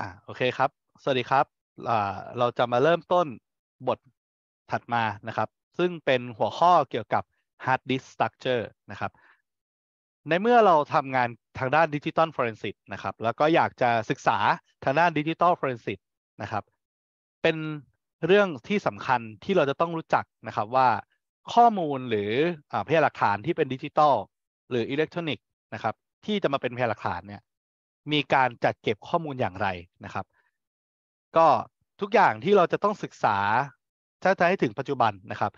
อ่าโอเคครับ สวัสดีครับอ่าเราจะมาเริ่มต้นบทถัดมานะครับ ซึ่งเป็นหัวข้อเกี่ยวกับ hard disk structure นะครับ ในเมื่อเราทำงานทางด้านดิจิตอลฟอร์เรนซิกนะครับ แล้วก็อยากจะศึกษาทางด้านดิจิตอลฟอร์เรนซิกนะครับ เป็นเรื่องที่สำคัญที่เราจะต้องรู้จักนะครับ ว่าข้อมูลหรืออพยานหลักฐานที่เป็นดิจิตอลหรืออิเล็กทรอนิกส์นะครับ ที่จะมาเป็นพยานหลักฐานเนี่ยมีการจัดเก็บข้อมูลอย่างไรนะครับ ก็ทุกอย่างที่เราจะต้องศึกษาถ้าจะให้ถึงปัจจุบันนะครับ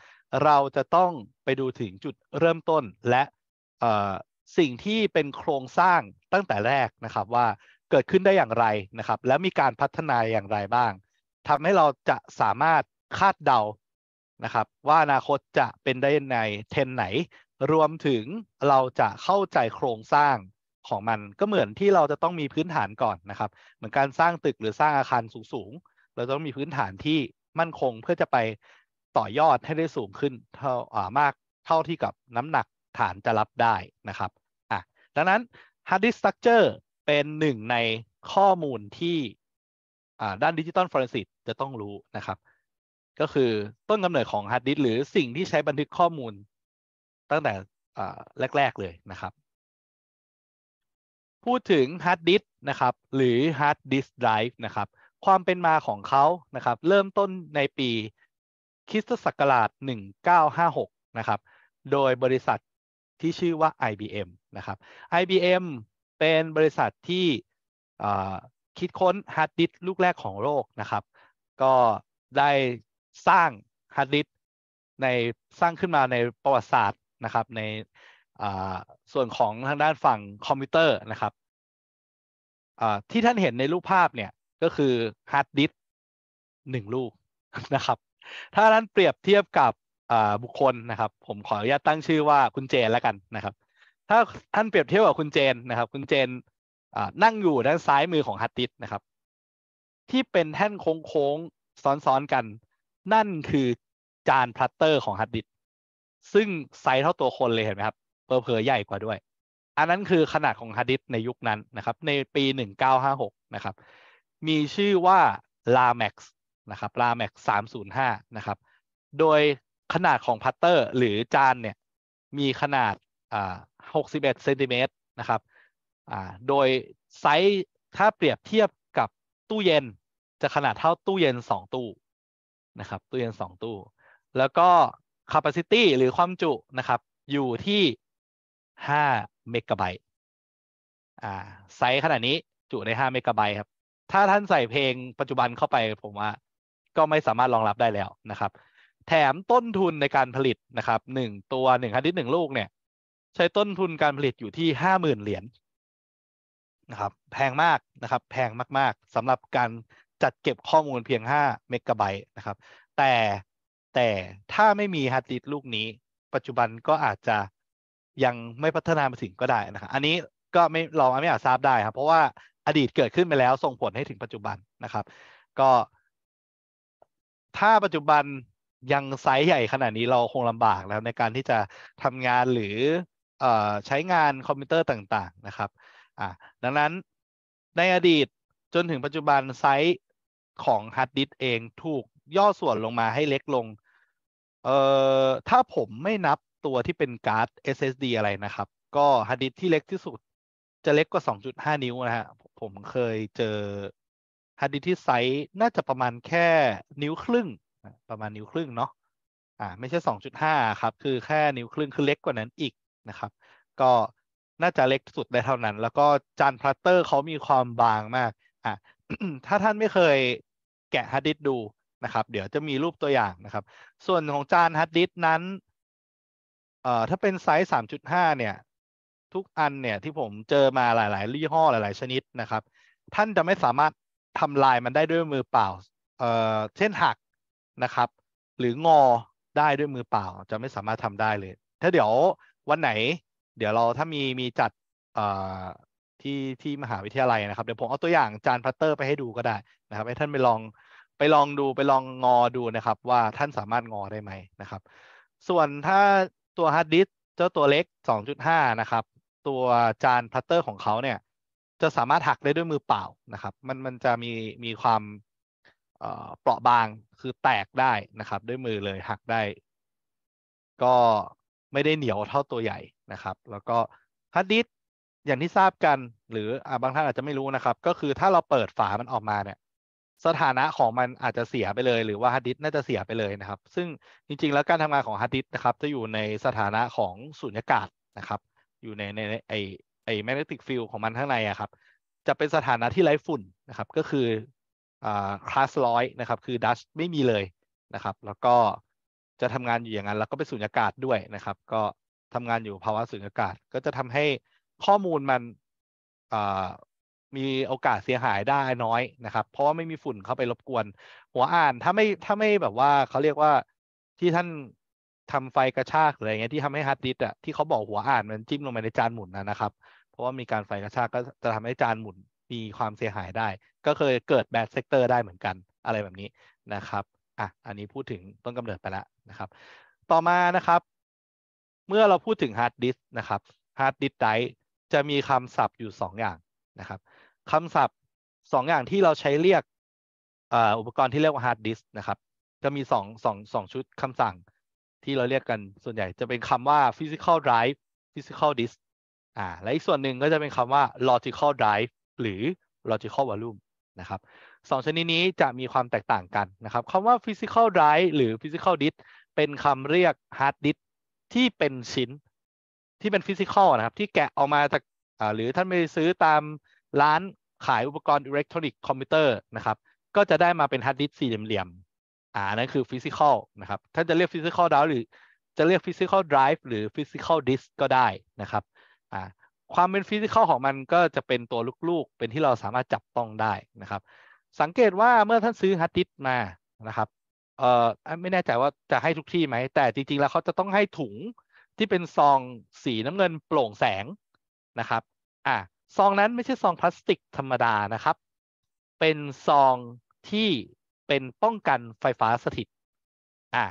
เราจะต้องไปดูถึงจุดเริ่มต้นและสิ่งที่เป็นโครงสร้างตั้งแต่แรกนะครับว่าเกิดขึ้นได้อย่างไรนะครับ และมีการพัฒนาอย่างไรบ้าง ทำให้เราจะสามารถคาดเดานะครับ ว่าอนาคตจะเป็นได้ในเทรนไหน รวมถึงเราจะเข้าใจโครงสร้างของมันก็เหมือนที่เราจะต้องมีพื้นฐานก่อนนะครับ เหมือนการสร้างตึกหรือสร้างอาคารสูงๆเราต้องมีพื้นฐานที่มั่นคงเพื่อจะไปต่อยอดให้ได้สูงขึ้นเท่าอ่ามากเท่าที่กับน้ำหนักฐานจะรับได้นะครับอ่ะดังนั้น hard disk structure เป็นหนึ่งในข้อมูลที่อ่าด้านดิจิตอลฟอร์เรนซิสจะต้องรู้นะครับ ก็คือต้นกำเนิดของฮาร์ดดิสหรือสิ่งที่ใช้บันทึกข้อมูล ตั้งแต่แรก ๆ เลยนะครับพูดถึงฮาร์ดดิสนะครับหรือฮาร์ดดิสไดรฟ์นะครับความเป็นมาของเขานะครับเริ่มต้นในปีคริสตศักราช 1956 นะครับโดยบริษัทที่ชื่อว่า IBM นะครับ IBM เป็นบริษัทที่คิดค้นฮาร์ดดิสลูกแรกของโลกนะครับก็ได้สร้างฮาร์ดดิสในสร้างขึ้นมาในประวัติศาสตร์นะครับในส่วนของทางด้านฝั่งคอมพิวเตอร์นะครับที่ท่านเห็นในรูปภาพเนี่ยก็คือฮาร์ดดิสหนึ่งลูกนะครับ ถ้าท่านเปรียบเทียบกับบุคคลนะครับ ผมขออนุญาตตั้งชื่อว่าคุณเจนแล้วกันนะครับ ถ้าท่านเปรียบเทียบกับคุณเจนนะครับคุณเจนนั่งอยู่ด้านซ้ายมือของฮาร์ดดิสนะครับ ที่เป็นแท่นโค้งๆซ้อนๆกัน นั่นคือจานพลัตเตอร์ของฮาร์ดดิสซึ่งไซส์เท่าตัวคนเลยเห็นไหมครับเพอเพอใหญ่กว่าด้วย อันนั้นคือขนาดของฮาร์ดิสในยุคนั้นนะครับ ในปี 1956 นะ ครับ มีชื่อว่า LAMAX นะ ครับ LAMAX 305 นะ ครับ โดยขนาดของ พัตเตอร์หรือจาน เนี่ย มีขนาดอ่า61เซนติเมตรนะ ครับอ่าโดย ไซส์ ถ้าเปรียบเทียบกับตู้เย็น จะขนาดเท่าตู้เย็น 2 ตู้นะครับ ตู้เย็น 2 ตู้ แล้วก็ capacity หรือความจุนะครับ อยู่ที่5เมกะไบต์อ่าไซส์ขนาดนี้จุใน5เมกะไบต์ครับ ถ้าท่านใส่เพลงปัจจุบันเข้าไปผมว่า ก็ไม่สามารถรองรับได้แล้วนะครับ แถมต้นทุนในการผลิตนะครับหนึ่งตัวหนึ่งฮาร์ดดิสก์หนึ่งลูกเนี่ย ใช้ต้นทุนการผลิตอยู่ที่ห้าหมื่นเหรียญนะครับ แพงมากนะครับ แพงมาก ๆสำหรับการจัดเก็บข้อมูลเพียง5เมกะไบต์นะครับ แต่แต่ถ้าไม่มีฮาร์ดดิสก์ลูกนี้ ปัจจุบันก็อาจจะยังไม่พัฒนามาถึงก็ได้นะครับ อันนี้ก็ไม่เราไม่อาจทราบได้ครับ เพราะว่าอดีตเกิดขึ้นไปแล้ว ส่งผลให้ถึงปัจจุบันนะครับ ก็ ถ้าปัจจุบันยังไซส์ ใหญ่ขนาดนี้เราคงลำบากแล้วในการที่จะทำงานหรืออใช้งานคอมพิวเตอร์ต่างๆ นะครับดังนั้นใน อดีตจนถึงปัจจุบันไซส์ของฮาร์ดดิสเองถูกย่อส่วนลงมาให้เล็กลง เอ่อถ้าผมไม่นับตัวที่เป็นการ์ด SSD อะไรนะครับ ก็ฮาร์ดดิสที่เล็กที่สุด จะเล็กกว่า 2.5 นิ้วนะฮะ ผมเคยเจอฮาร์ดดิสที่ไซส์น่าจะประมาณแค่นิ้วครึ่ง ประมาณนิ้วครึ่งเนาะ อ่า ไม่ใช่ 2.5 ครับ คือแค่นิ้วครึ่ง คือเล็กกว่านั้นอีกนะครับ ก็น่าจะเล็กสุดได้เท่านั้น แล้วก็จานพลาสเตอร์เขามีความบางมาก อ่ะถ้าท่านไม่เคยแกะฮาร์ดดิสดูนะครับ เดี๋ยวจะมีรูปตัวอย่างนะครับ ส่วนของจานฮาร์ดดิสนั้นเอ่อถ้าเป็นไซส์สามจุดห้าเนี่ย ทุกอันเนี่ยที่ผมเจอมาหลายๆยี่ห้อหลาย ๆ ชนิดนะครับ ท่านจะไม่สามารถทำลายมันได้ด้วยมือเปล่าเอ่อเช่นหักนะครับ หรืองอได้ด้วยมือเปล่าจะไม่สามารถทำได้เลย ถ้าเดี๋ยววันไหนเดี๋ยวเราถ้ามีมีจัดเอ่อที่ที่มหาวิทยาลัย นะครับเดี๋ยวผมเอาตัวอย่างจานพัตเตอร์ไปให้ดูก็ได้นะครับ ให้ท่านไปลองไปลองดูไปลองงอดูนะครับว่าท่านสามารถงอได้ไหมนะครับ ส่วนถ้าตัวฮาร์ดดิสเจ้าตัวเล็ก 2.5 นะครับ ตัวจานพัตเตอร์ของเขาเนี่ย จะสามารถหักได้ด้วยมือเปล่านะครับ มันมันจะมีมีความเปราะบางคือแตกได้นะครับ ด้วยมือเลยหักได้ ก็ไม่ได้เหนียวเท่าตัวใหญ่นะครับ แล้วก็ฮาร์ดดิสอย่างที่ทราบกัน หรือบางท่านอาจจะไม่รู้นะครับ ก็คือถ้าเราเปิดฝามันออกมาเนี่ยสถานะของมันอาจจะเสียไปเลย หรือว่าฮาร์ดดิสน่าจะเสียไปเลยนะครับ ซึ่งจริง ๆ แล้วการทำงานของฮาร์ดดิสนะครับ จะอยู่ในสถานะของสุญญากาศนะครับ อยู่ในในไอไอแมกเนติกฟิลด์ของมันข้างในอะครับ จะเป็นสถานะที่ไร้ฝุ่นนะครับ ก็คือคลาสร้อยนะครับคือดัชไม่มีเลยนะครับ แล้วก็จะทำงานอยู่อย่างนั้นแล้วก็เป็นสุญญากาศด้วยนะครับ ก็ทำงานอยู่ภาวะสุญญากาศก็จะทำให้ข้อมูลมันมีโอกาสเสียหายได้น้อยนะครับ เพราะว่าไม่มีฝุ่นเข้าไปรบกวนหัวอ่านถ้าไม่ถ้าไม่แบบว่าเขาเรียกว่าที่ท่านทำไฟกระชากหรืออะไรเงี้ยที่ทำให้ฮาร์ดดิสอะที่เขาบอกหัวอ่านมันจิ้มลงไปในจานหมุนนะนะครับ เพราะว่ามีการไฟกระชากก็จะทำให้จานหมุนมีความเสียหายได้ ก็เคยเกิดแบดเซกเตอร์ได้เหมือนกันอะไรแบบนี้นะครับอ่ะอันนี้พูดถึงต้นกำเนิดไปแล้วนะครับ ต่อมานะครับ เมื่อเราพูดถึงฮาร์ดดิสนะครับฮาร์ดดิสไดจะมีคำศัพท์อยู่2อย่างนะครับคำศัพท์สองอย่างที่เราใช้เรียกอุปกรณ์ที่เรียกว่าฮาร์ดดิสนะครับ จะมีสองสองชุดคำสั่ง ที่เราเรียกกันส่วนใหญ่จะเป็นคำว่า physical drive physical disk อ่าและอีกส่วนหนึ่งก็จะเป็นคำว่า logical drive หรือ logical volume นะครับสองชนิดนี้จะมีความแตกต่างกันนะครับคำว่า physical drive หรือ physical disk เป็นคำเรียก hard disk ที่เป็นชิ้น ที่เป็น physical นะครับที่แกะออกมาจากหรือท่านไปซื้อตามร้านขายอุปกรณ์อิเล็กทรอนิกส์คอมพิวเตอร์นะครับ ก็จะได้มาเป็นฮาร์ดดิสก์สี่เหลี่ยมๆอ่านั่นคือฟิสิกอลนะครับท่านจะเรียกฟิสิกอลดาวหรือ จะเรียกฟิสิกอลไดรฟ์หรือฟิสิกอลดิสก็ได้นะครับอ่าความเป็นฟิสิกอลของมันก็จะเป็นตัวลูกๆ เป็นที่เราสามารถจับต้องได้นะครับ สังเกตว่าเมื่อท่านซื้อฮาร์ดดิสมานะครับเอ่อไม่แน่ใจว่าจะให้ทุกที่ไหม แต่จริงๆแล้วเขาจะต้องให้ถุงที่เป็นซองสีน้ำเงิน โปร่งแสงนะครับ อ่ะซองนั้นไม่ใช่ซองพลาสติกธรรมดานะครับ เป็นซองที่เป็นป้องกันไฟฟ้าสถิต อ่ะ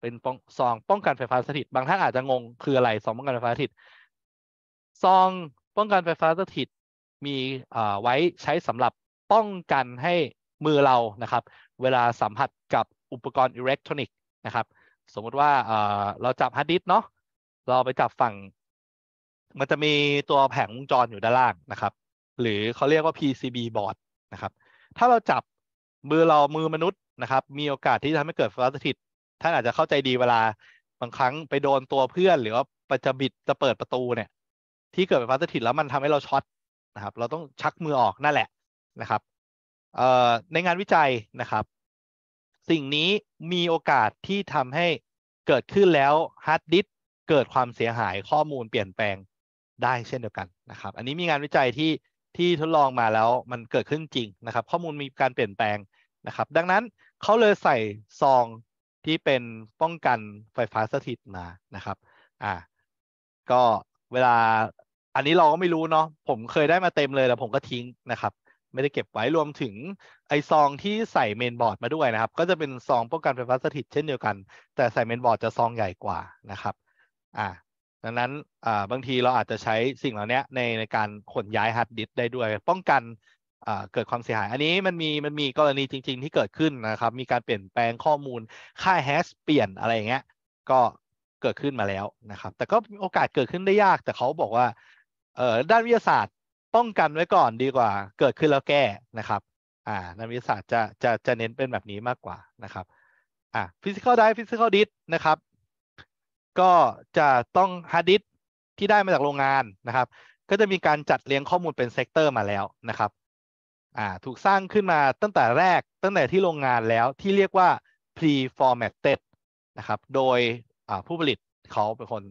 เป็นซอง ป้องกันไฟฟ้าสถิต บางท่านอาจจะงงคืออะไรซอง ป้องกันไฟฟ้าสถิต ซองป้องกันไฟฟ้าสถิตมีไว้ใช้สำหรับป้องกันให้มือเรานะครับ เวลาสัมผัสกับอุปกรณ์อิเล็กทรอนิกส์นะครับ สมมติว่าเราจับฮาร์ดดิสเนาะ เราไปจับฝั่งมันจะมีตัวแผงวงจรอยู่ด้านล่างนะครับ หรือเขาเรียกว่า PCB board นะครับ ถ้าเราจับมือเรามือมนุษย์นะครับ มีโอกาสที่จะทำให้เกิดฟลาสติดท่านอาจจะเข้าใจดีเวลาบางครั้งไปโดนตัวเพื่อนหรือว่าประจบิดจะเปิดประตูเนี่ยที่เกิดเป็นฟลาสติดแล้วมันทำให้เราช็อตนะครับ เราต้องชักมือออกนั่นแหละนะครับในงานวิจัยนะครับ สิ่งนี้มีโอกาสที่ทำให้เกิดขึ้นแล้วฮาร์ดดิสเกิดความเสียหายข้อมูลเปลี่ยนแปลงได้ เช่นเดียวกันนะครับ อันนี้มีงานวิจัยที่ที่ทดลองมาแล้วมันเกิดขึ้นจริงนะครับ ข้อมูลมีการเปลี่ยนแปลงนะครับ ดังนั้นเขาเลยใส่ซองที่เป็นป้องกันไฟฟ้าสถิตมานะครับอ่าก็เวลาอันนี้เราก็ไม่รู้เนาะผมเคยได้มาเต็มเลยแต่ผมก็ทิ้งนะครับ ไม่ได้เก็บไว้รวมถึงไอซองที่ใส่เมนบอร์ดมาด้วยนะครับ ก็จะเป็นซองป้องกันไฟฟ้าสถิต เช่นเดียวกัน แต่ใส่เมนบอร์ดจะซองใหญ่กว่านะครับ อ่าดังนั้นบางทีเราอาจจะใช้สิ่งเหล่านี้ในในการขนย้ายฮาร์ดดิสได้ด้วยป้องกันเกิดความเสียหาย อันนี้มันมีมันมีกรณีจริง ๆ ที่เกิดขึ้นนะครับมีการเปลี่ยนแปลงข้อมูลค่าแฮชเปลี่ยนอะไรอย่างเงี้ยก็เกิดขึ้นมาแล้วนะครับ แต่ก็โอกาสเกิดขึ้นได้ยาก แต่เขาบอกว่าด้านวิทยาศาสตร์ป้องกันไว้ก่อนดีกว่า เกิดขึ้นแล้วแก้นะครับ อ่านักวิทยาศาสตร์จะจะจะเน้นเป็นแบบนี้มากกว่านะครับอ่ากส์ s i c a ได้ฟิสิกส์ c a l d ดิ k นะครับก็จะต้องฮาร์ดดิสที่ได้มาจากโรงงานนะครับ ก็จะมีการจัดเรียงข้อมูลเป็นเซกเตอร์มาแล้วนะครับอ่าถูกสร้างขึ้นมาตั้งแต่แรกตั้งแต่ที่โรงงานแล้วที่เรียกว่า pre-formatted นะครับ โดยผู้ผลิตเขาเป็นคน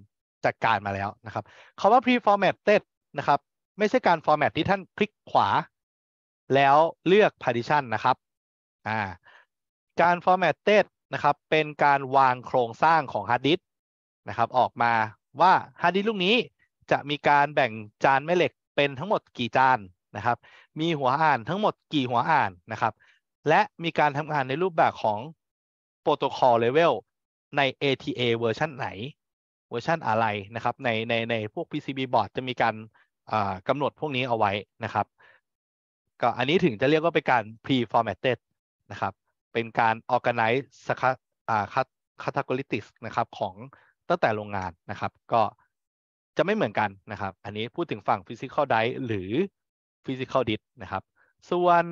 จัดการมาแล้วนะครับคาว่า pre-formatted นะครับไม่ใช่การ format ที่ท่านคลิกขวา แล้วเลือก partition นะครับอ่าการ formatted นะครับ เป็นการวางโครงสร้างของฮาร์ดดิสนะครับ ออกมาว่าฮาร์ดดิสลูกนี้จะมีการแบ่งจานแม่เหล็กเป็นทั้งหมดกี่จานนะครับ มีหัวอ่านทั้งหมดกี่หัวอ่านนะครับ และมีการทำงานในรูปแบบของโปรโตคอลเลเวลใน ATA เวอร์ชันไหนเวอร์ชันอะไรนะครับ ใน ในในพวก PCB board จะมีการกำหนดพวกนี้เอาไว้นะครับ ก็ อันนี้ถึงจะเรียกว่าเป็นการ pre-formatted นะครับเป็นการ organize คัตคัตคัตกลิติสนะครับของตั้งแต่โรงงานนะครับก็จะไม่เหมือนกันนะครับ อันนี้พูดถึงฝั่ง Physical d i หรือ Physical d i s นะครับ ส่วน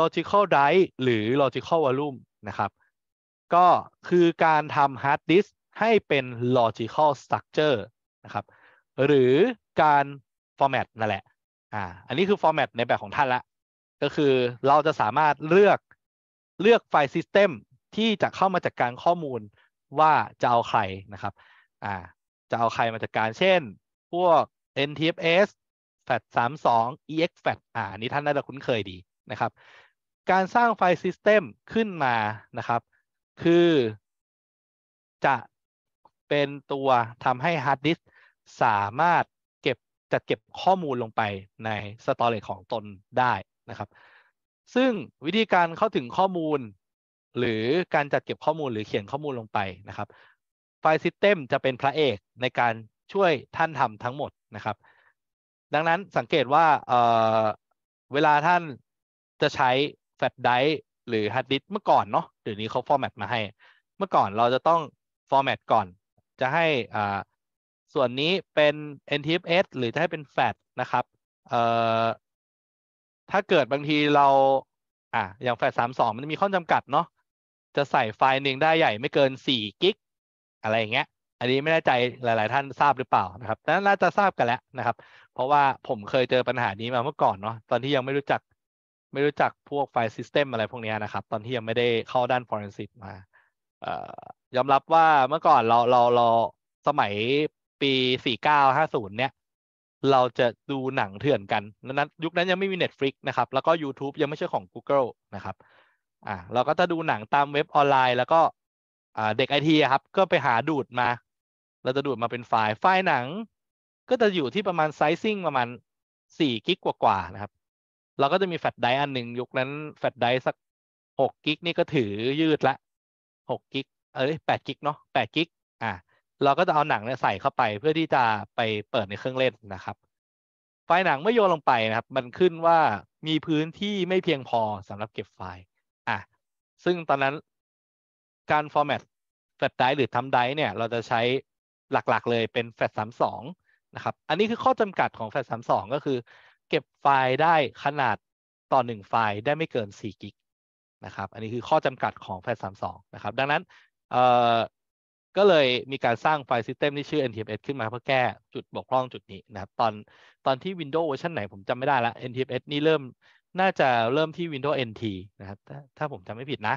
Logical d i หรือ Logical Volume นะครับ ก็คือการทำ Hard Disk ให้เป็น Logical Structure นะครับ หรือการ Format นั่นแหละอ่าอันนี้คือ Format ในแบบของท่านละก็คือเราจะสามารถเลือกเลือกไฟล์ System ที่จะเข้ามาจัดกการข้อมูลว่าจะ เอาใครนะครับ อ่า จะเอาใครมาจัดการ เช่น พวก NTFS FAT 32 EX FAT อ่า นี้ท่านน่าจะคุ้นเคยดีนะครับ การสร้างไฟล์ซิสเต็ม ขึ้นมานะครับ คือ จะเป็นตัวทำให้ ฮาร์ดดิสสามารถเก็บจัดเก็บข้อมูลลงไปใน สตอเรจของตนได้นะครับ ซึ่งวิธีการเข้าถึงข้อมูลหรือการจัดเก็บข้อมูลหรือเขียนข้อมูลลงไปนะครับไฟล์ซิสเต็มจะเป็นพระเอกในการช่วยท่านทำทั้งหมดนะครับดังนั้นสังเกตว่าเเวลาท่านจะใช้แฟลชไดร์หรือฮาร์ดดิสเมื่อก่อนเนาะเดี๋ยวนี้เขาฟอร์แมตมาให้ เมื่อก่อนเราจะต้องฟอร์แมตก่อน จะให้ส่วนนี้เป็น NTFS หรือจะให้เป็นแฟลชนะครับถ้าเกิดบางทีเราออย่างแฟลชสามสองมันมีข้อจำกัดเนาะจะ ใส่ไฟล์หนึ่งได้ใหญ่ไม่เกิน 4 กิกอะไรอย่างเงี้ย อันนี้ไม่แน่ใจหลาย ๆ ท่านทราบหรือเปล่านะครับน่าจะทราบกันแล้วนะครับ เพราะว่าผมเคย เจอ ปัญหานี้มาเมื่อก่อนเนาะ ตอนที่ยังไม่รู้จัก ไม่รู้จักพวกไฟล์ซิสเต็ม อะไรพวกนี้นะครับ ตอนที่ยังไม่ได้ เข้า ด้าน ฟอร์เอนซิกมายอมรับว่าเมื่อก่อนเราเราเราสมัยปี 4950 เนี่ยเราจะดูหนังเถื่อนกันนั้น ยุคนั้นยังไม่มี Netflix นะครับ แล้วก็ YouTube ยังไม่ใช่ของ Google นะครับอ่าเราก็จะดูหนังตามเว็บออนไลน์ แล้วก็อ่าเด็กไอทีครับ ก็ไปหาดูดมา เราจะดูดมาเป็นไฟล์ไฟล์หนังก็จะอยู่ที่ประมาณไซซิ่งประมาณสี่กิกกว่าๆนะครับ เราก็จะมีแฟลชไดร์อันหนึ่งยุคนั้นแฟลชไดร์สักหกกิกนี่ก็ถือยืดละหกกิกเอ้ยแปดกิกเนาะแปดกิกอ่าเราก็จะเอาหนังเนี่ยใส่เข้าไปเพื่อที่จะไปเปิดในเครื่องเล่นนะครับ ไฟล์หนังเมื่อโยนลงไปนะครับ มันขึ้นว่ามีพื้นที่ไม่เพียงพอสำหรับเก็บไฟล์อ่ะ ซึ่งตอนนั้นการฟอร์แมตแฟลชไดร์หรือทำไดร์เนี่ยเราจะใช้หลักๆเลยเป็นแฟลชสามสองนะครับ อันนี้คือข้อจำกัดของแฟลชสามสองก็คือ เก็บไฟล์ได้ขนาดต่อหนึ่งไฟล์ได้ไม่เกิน 4 กิก นะครับ อันนี้คือข้อจำกัดของแฟลชสามสองนะครับ ดังนั้นเอ่อก็เลยมีการสร้างไฟล์ซิสเต็มที่ชื่อ NTFS ขึ้นมาเพื่อแก้ จุดบกพร่องจุดนี้นะครับตอนตอนที่ Windows เวอร์ชันไหน ผมจำไม่ได้ละ NTFS นี่เริ่มน่าจะเริ่มที่ Windows NT นะครับถถ้าผมจำไม่ผิดนะ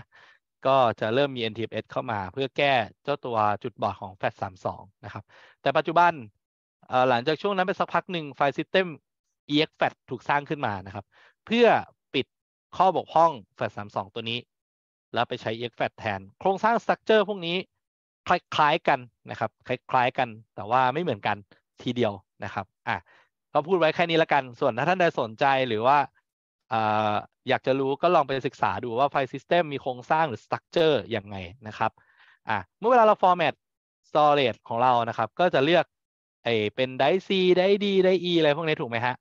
ก็จะเริ่มมี NTFS เข้ามาเพื่อแก้เจ้าตัวจุดบอดของ f a t 32นะครับ แต่ปัจจุบัน หลังจากช่วงนั้นไปสักพักหนึ่งไฟล์ System EX f a t ถูกสร้างขึ้นมานะครับ เพื่อปิดข้อบกพร่อง f a t 32ตัวนี้ แล้วไปใช้ EX f a t แทน โครงสร้าง Structure พวกนี้คล้ายๆกันนะครับ คล้ายๆกันแต่ว่าไม่เหมือนกันทีเดียวนะครับ อ่ะก็พูดไว้แค่นี้ละกันส่วนถ้าท่านใดสนใจหรือว่าอยากจะรู้ก็ลองไปศึกษาดูว่าไฟล์ซิสเต็มมีโครงสร้างหรือสตรัคเจอร์ยังไงนะครับ เมื่อเวลาเรา format storage ของเรานะครับก็จะเลือกอเป็น ไดซีไดดีไดอีอะไรพวกนี้ถูกไหมฮะ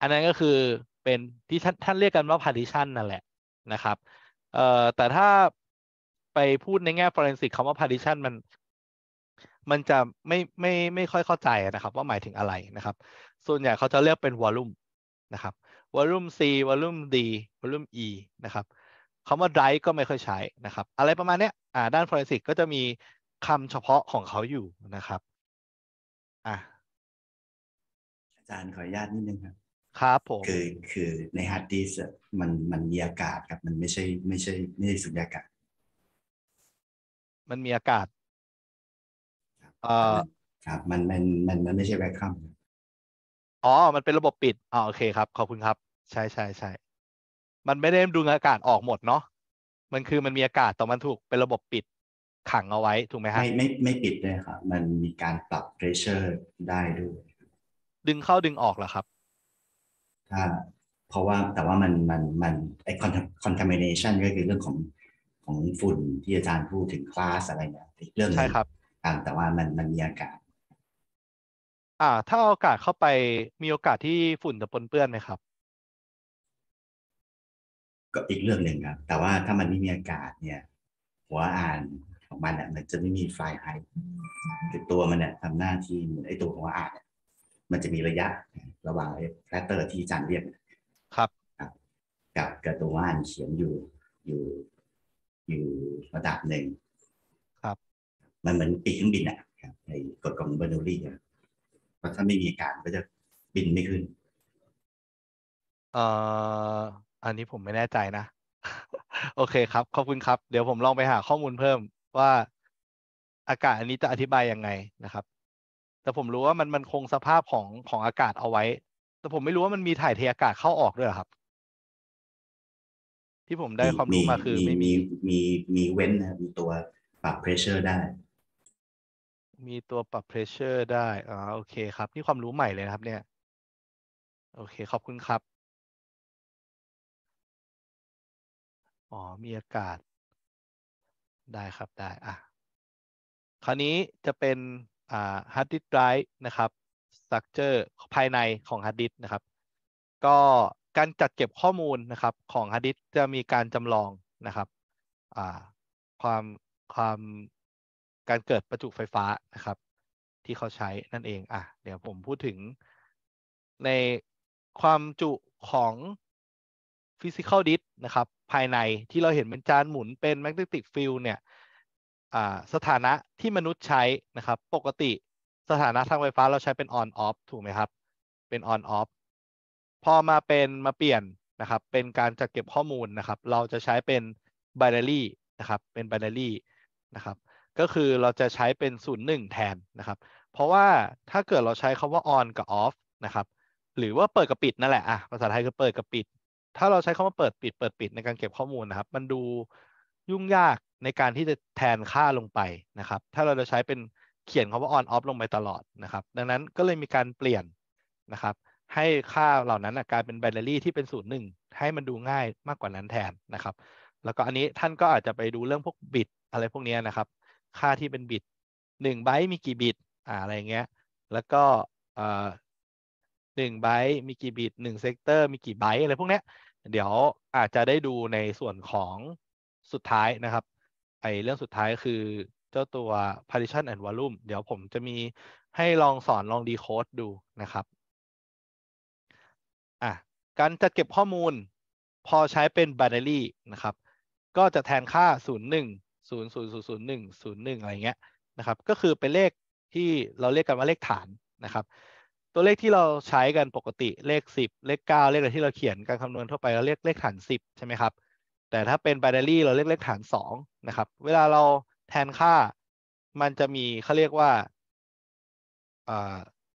อันนั้นก็คือเป็นที่ท่านเรียกกันว่า partition นั่นแหละนะครับ แต่ถ้าไปพูดในแง่ forensic คำว่า partition มัน มันจะไม่ไม่ไม่ค่อยเข้าใจนะครับว่าหมายถึงอะไรนะครับ ส่วนใหญ่เขาจะเรียกเป็น volume นะครับวอลลุ่ม C วอลลุ่ม D วอลลุ่ม E นะครับคำว่า drive ก็ไม่ค่อยใช้นะครับ อะไรประมาณเนี้ย อ่า ด้าน forensic ก็จะมีคำเฉพาะของเขาอยู่นะครับ อ่ะอาจารย์ขออนุญาตนิดนึงครับ ครับผม คือคือในฮาร์ดดิสก์มันมันมีอากาศครับ มันไม่ใช่ ไม่ใช่ ไม่ใช่สุญญากาศ มันมีอากาศเอ่อครับ มันมันมันมันไม่ใช่แวคคัมอ๋อ มันเป็นระบบปิด อ๋อ โอเคครับ ขอบคุณครับใช่ใช่ใช่มันไม่ได้ดึงอากาศออกหมดเนาะ มันคือมันมีอากาศแต่มันถูกเป็นระบบปิดขังเอาไว้ถูกไหมฮะไม่ไม่ไม่ปิดด้ยครับมันมีการปรับพรสเชอร์ได้ด้วย ดึงเข้าดึงออกเหรอครับถ้าเพราะว่าแต่ว่ามันมันมันไอคอนคอนทามิเนชันก็คือเรื่องของของฝุ่นที่อาจารย์พูดถึงคลาสอะไรเนี่ยอีกเรื่องใช่ครับแต่ว่ามันมันมีอากาศ อ่าถ้าอากาศเข้าไปมีโอกาสที่ฝุ่นจะปนเปื้อนไหมครับก็อีกเรื่องหนึ่งครับแต่ว่าถ้ามันไม่มีอากาศเนี่ย หัวอ่านของมันอ่ะมันจะไม่มีไฟไฮคืตัวมันเนี่ยทำหน้าที่เหมือนไอตัวหัวอ่านเนี่ยมันจะมีระยะระหว่างแพลตเตอร์ที่จานเรียกครับ กับกับตัวอ่านเขียนอยู่อยู่ อยู่ระดับหนึ่งครับ มันเหมือนปีกเครื่องบินอ่ะอ้กฎของเบอร์นูลี่อะเพราะถ้าไม่มีอากาศก็จะบินไม่ขึ้นเอ่ออันนี้ผมไม่แน่ใจนะ โอเคครับขอบคุณครับเดี๋ยวผมลองไปหาข้อมูลเพิ่มว่าอากาศอันนี้จะอธิบายยังไงนะครับ แต่ผมรู้ว่ามันมันคงสภาพของของอากาศเอาไว้ แต่ผมไม่รู้ว่ามันมีถ่ายเทอากาศเข้าออกด้วยครับ ที่ผมได้ความรู้มาคือ ไม่มีมีมีเว้นนะมีตัวปรับเพรสเชอร์ได้ มีตัวปรับเพรสเชอร์ได้อ๋อโอเคครับ นี่ความรู้ใหม่เลยนะครับ เนี่ย โอเคขอบคุณครับอ๋อมีอากาศ ได้ครับได้ อ่ะคราวนี้จะเป็นอ่าฮาร์ดดิสก์ไดรฟ์นะครับสตักเจอร์ภายในของฮาร์ดดิสก์นะครับ ก็การจัดเก็บข้อมูลนะครับของฮาร์ดดิสก์จะมีการจำลองนะครับอ่าความความการเกิดประจุไฟฟ้านะครับที่เขาใช้นั่นเอง อ่ะเดี๋ยวผมพูดถึง ในความจุของิสิกอลดิสนะครับภายในที่เราเห็นเป็นจานหมุนเป็นแมกเนติกฟิลเนี่ยสถานะที่มนุษย์ใช้นะครับปกติสถานะทางไฟฟ้าเราใช้เป็นออนออฟถูกไหมครับ เป็นออนออฟพอมาเป็นมาเปลี่ยนนะครับเป็นการจัดเก็บข้อมูลนะครับเราจะใช้เป็นบเ i อรี่นะครับเป็นบเ i อรี่นะครับก็คือเราจะใช้เป็น0งแทนนะครับเพราะว่าถ้าเกิดเราใช้คาว่าออนกับออฟนะครับหรือว่าเปิดกับปิดนั่นแหละอ่ะภาษาไทยคือเปิดกับปิดถ้าเราใช้คำว่าเปิดปิดเปิดปิดในการเก็บข้อมูลนะครับ มันดูยุ่งยากในการที่จะแทนค่าลงไปนะครับ ถ้าเราจะใช้เป็นเขียนคำว่า on off ลงไปตลอดนะครับ ดังนั้นก็เลยมีการเปลี่ยนนะครับ ให้ค่าเหล่านั้นกลายเป็นแบตเตอรี่ที่เป็นศูนย์หนึ่งให้มันดูง่ายมากกว่านั้นแทนนะครับ แล้วก็อันนี้ท่านก็อาจจะไปดูเรื่องพวกบิตอะไรพวกนี้นะครับ ค่าที่เป็นบิตหนึ่งไบต์มีกี่บิตอะไรเงี้ยแล้วก็หนึ่งไบต์มีกี่บิตหนึ่งเซกเตอร์มีกี่ไบต์อะไรพวกนี้เดี๋ยวอาจจะได้ดูในส่วนของสุดท้ายนะครับ ไอเรื่องสุดท้ายคือเจ้าตัว partition and volume เดี๋ยวผมจะมีให้ลองสอนลองดีโคดดูนะครับอ่ะการจะเก็บข้อมูลพอใช้เป็น binary นะครับ ก็จะแทนค่า 0 1 0 0 0 0 1 0 1 อะไรเงี้ยนะครับ ก็คือเป็นเลขที่เราเรียกกันว่าเลขฐานนะครับตัวเลขที่เราใช้กันปกติเลข 10 เลข 9เลขอะไรที่เราเขียนการคำนวณทั่วไปเราเรียกเลขฐาน10ใช่ไหมครับ แต่ถ้าเป็นเนอรี่เราเรียกเลขฐาน2นะครับ เวลาเราแทนค่า มันจะมีเขาเรียกว่า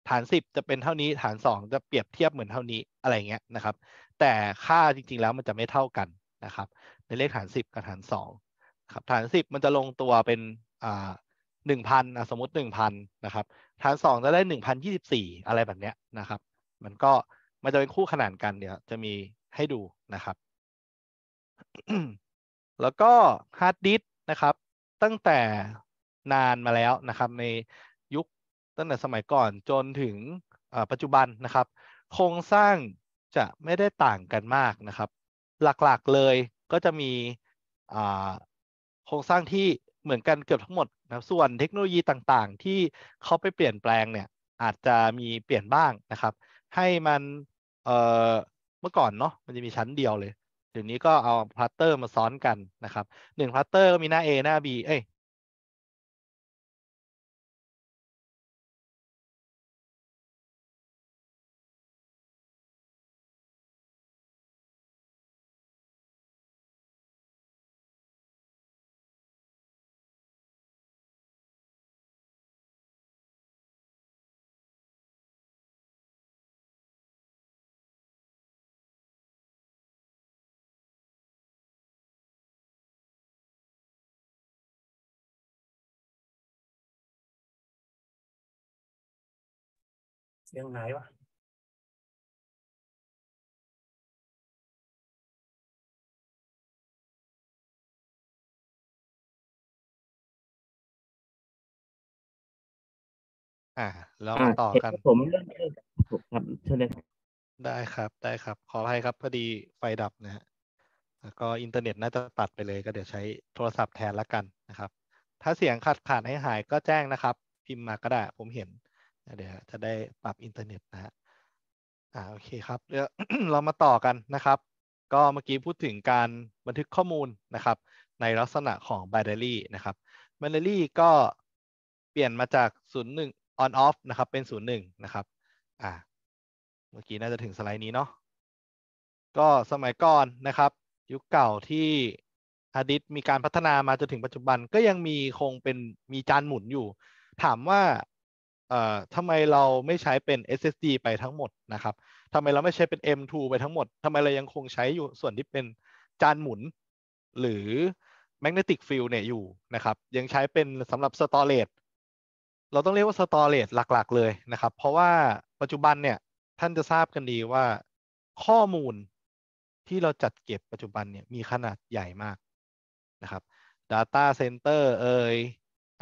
ฐาน10จะเป็นเท่านี้ฐาน2จะเปรียบเทียบเหมือนเท่านี้อะไรเงี้ยนะครับ แต่ค่าจริงๆแล้วมันจะไม่เท่ากันนะครับ ในเลขฐาน10กับฐาน2ครับฐาน10มันจะลงตัวเป็นหนึ่งพันสมมติ1,000นะครับฐานสองจะได้หนึ่งพันยี่สิบสี่อะไรแบบเนี้ยนะครับ มันก็มันจะเป็นคู่ขนานกันเดี๋ยวจะมีให้ดูนะครับแล้วก็ฮาร์ดดิสนะครับ ตั้งแต่นานมาแล้วนะครับ ในยุคตั้งแต่สมัยก่อนจนถึงปัจจุบันนะครับ โครงสร้างจะไม่ได้ต่างกันมากนะครับ หลักๆเลยก็จะมีโครงสร้างที่เหมือนกันเกือบทั้งหมดนะส่วนเทคโนโลยีต่างๆ ที่เขาไปเปลี่ยนแปลงเนี่ย อาจจะมีเปลี่ยนบ้างนะครับ ให้มันเอ่อเมื่อก่อนเนาะมันจะมีชั้นเดียวเลยเดี๋ยวนี้ก็เอาพลัสเตอร์มาซ้อนกันนะครับหนึ่งพลัสเตอร์ก็มีหน้า A หน้า B เอ้ยยียงหงวะ อ่าเรามาต่อ กัน ผมเรื่องครับเชิญเลยได้ครับ ได้ครับ ขออภัยครับพอดีไฟดับนะฮะ แล้วก็อินเทอร์เน็ตน่าจะตัดไปเลยก็เดี๋ยวใช้โทรศัพท์แทนละกันนะครับ ถ้าเสียงขาดขาดให้หายก็แจ้งนะครับ พิมพ์มาก็ได้ผมเห็นเดี๋ยวจะได้ปรับอินเทอร์เน็ตนะฮะ อ่าโอเคครับเดี๋ยวเรามาต่อกันนะครับ ก็เมื่อกี้พูดถึงการบันทึกข้อมูลนะครับ ในลักษณะของบเ i อรี่นะครับบเ i อรี่ก็เปลี่ยนมาจาก 01 on off นะครับ เป็น 01 นะครับ อ่า เมื่อกี้น่าจะถึงสไลด์นี้เนาะ ก็สมัยก่อนนะครับ ยุคเก่าที่ฮาร์ดดิสมีการพัฒนามาจนถึงปัจจุบันก็ยังมีคงเป็นมีจานหมุนอยู่ ถามว่าเอ่อทำไมเราไม่ใช้เป็น SSD ไปทั้งหมดนะครับ ทำไมเราไม่ใช้เป็น M2 ไปทั้งหมด ทำไมเรายังคงใช้อยู่ส่วนที่เป็นจานหมุน หรือ magnetic field เนี่ยอยู่นะครับ ยังใช้เป็นสำหรับ storage เราต้องเรียกว่า storage หลัก ๆ เลยนะครับ เพราะว่าปัจจุบันเนี่ยท่านจะทราบกันดีว่าข้อมูลที่เราจัดเก็บปัจจุบันเนี่ยมีขนาดใหญ่มากนะครับ Data Center เอ่ย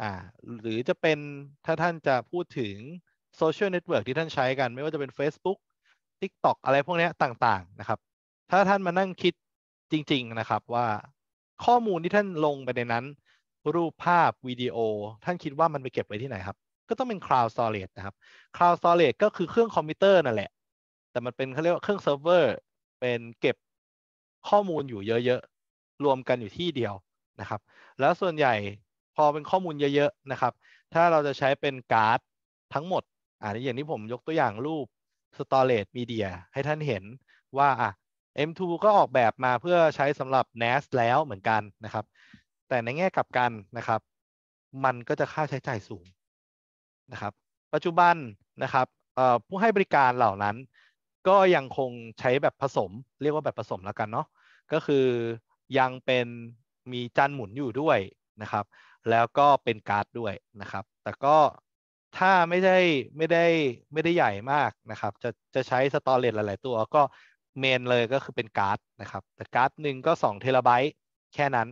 อ่าหรือจะเป็นถ้าท่านจะพูดถึงโซเชียลเน็ตเวิร์กที่ท่านใช้กัน ไม่ว่าจะเป็น Facebook TikTok อะไรพวกนี้ต่างๆนะครับ ถ้าท่านมานั่งคิดจริงๆนะครับว่าข้อมูลที่ท่านลงไปในนั้น รูปภาพวิดีโอท่านคิดว่ามันไปเก็บไว้ที่ไหนครับ ก็ต้องเป็น Cloud Storage นะครับ Cloud Storage ก็คือเครื่องคอมพิวเตอร์นั่นแหละ แต่มันเป็นเขาเรียกว่าเครื่องเซิร์ฟเวอร์เป็นเก็บข้อมูลอยู่เยอะ ๆรวมกันอยู่ที่เดียวนะครับ แล้วส่วนใหญ่พอเป็นข้อมูลเยอะๆนะครับ ถ้าเราจะใช้เป็นการ์ด ทั้งหมดอ่าอย่างนี้ผมยกตัวอย่างรูป storage media ให้ท่านเห็นว่าอ่ะ M2 ก็ออกแบบมาเพื่อใช้สำหรับ NAS แล้วเหมือนกันนะครับ แต่ในแง่กลับกันนะครับ มันก็จะค่าใช้จ่ายสูงนะครับ ปัจจุบันนะครับผู้ให้บริการเหล่านั้น ก็ยังคงใช้แบบผสมเรียกว่าแบบผสมแล้วกันเนาะ ก็คือยังเป็นมีจานหมุนอยู่ด้วยนะครับแล้วก็เป็นการ์ดด้วยนะครับ แต่ก็ถ้าไม่ได้ไม่ได้ไม่ได้ใหญ่มากนะครับ จะจะใช้สตอรเรจหลายๆ ตัวก็เมนเลยก็คือเป็นการ์ดนะครับ แต่การ์ดหนึ่งก็2เทราไบต์แค่นั้น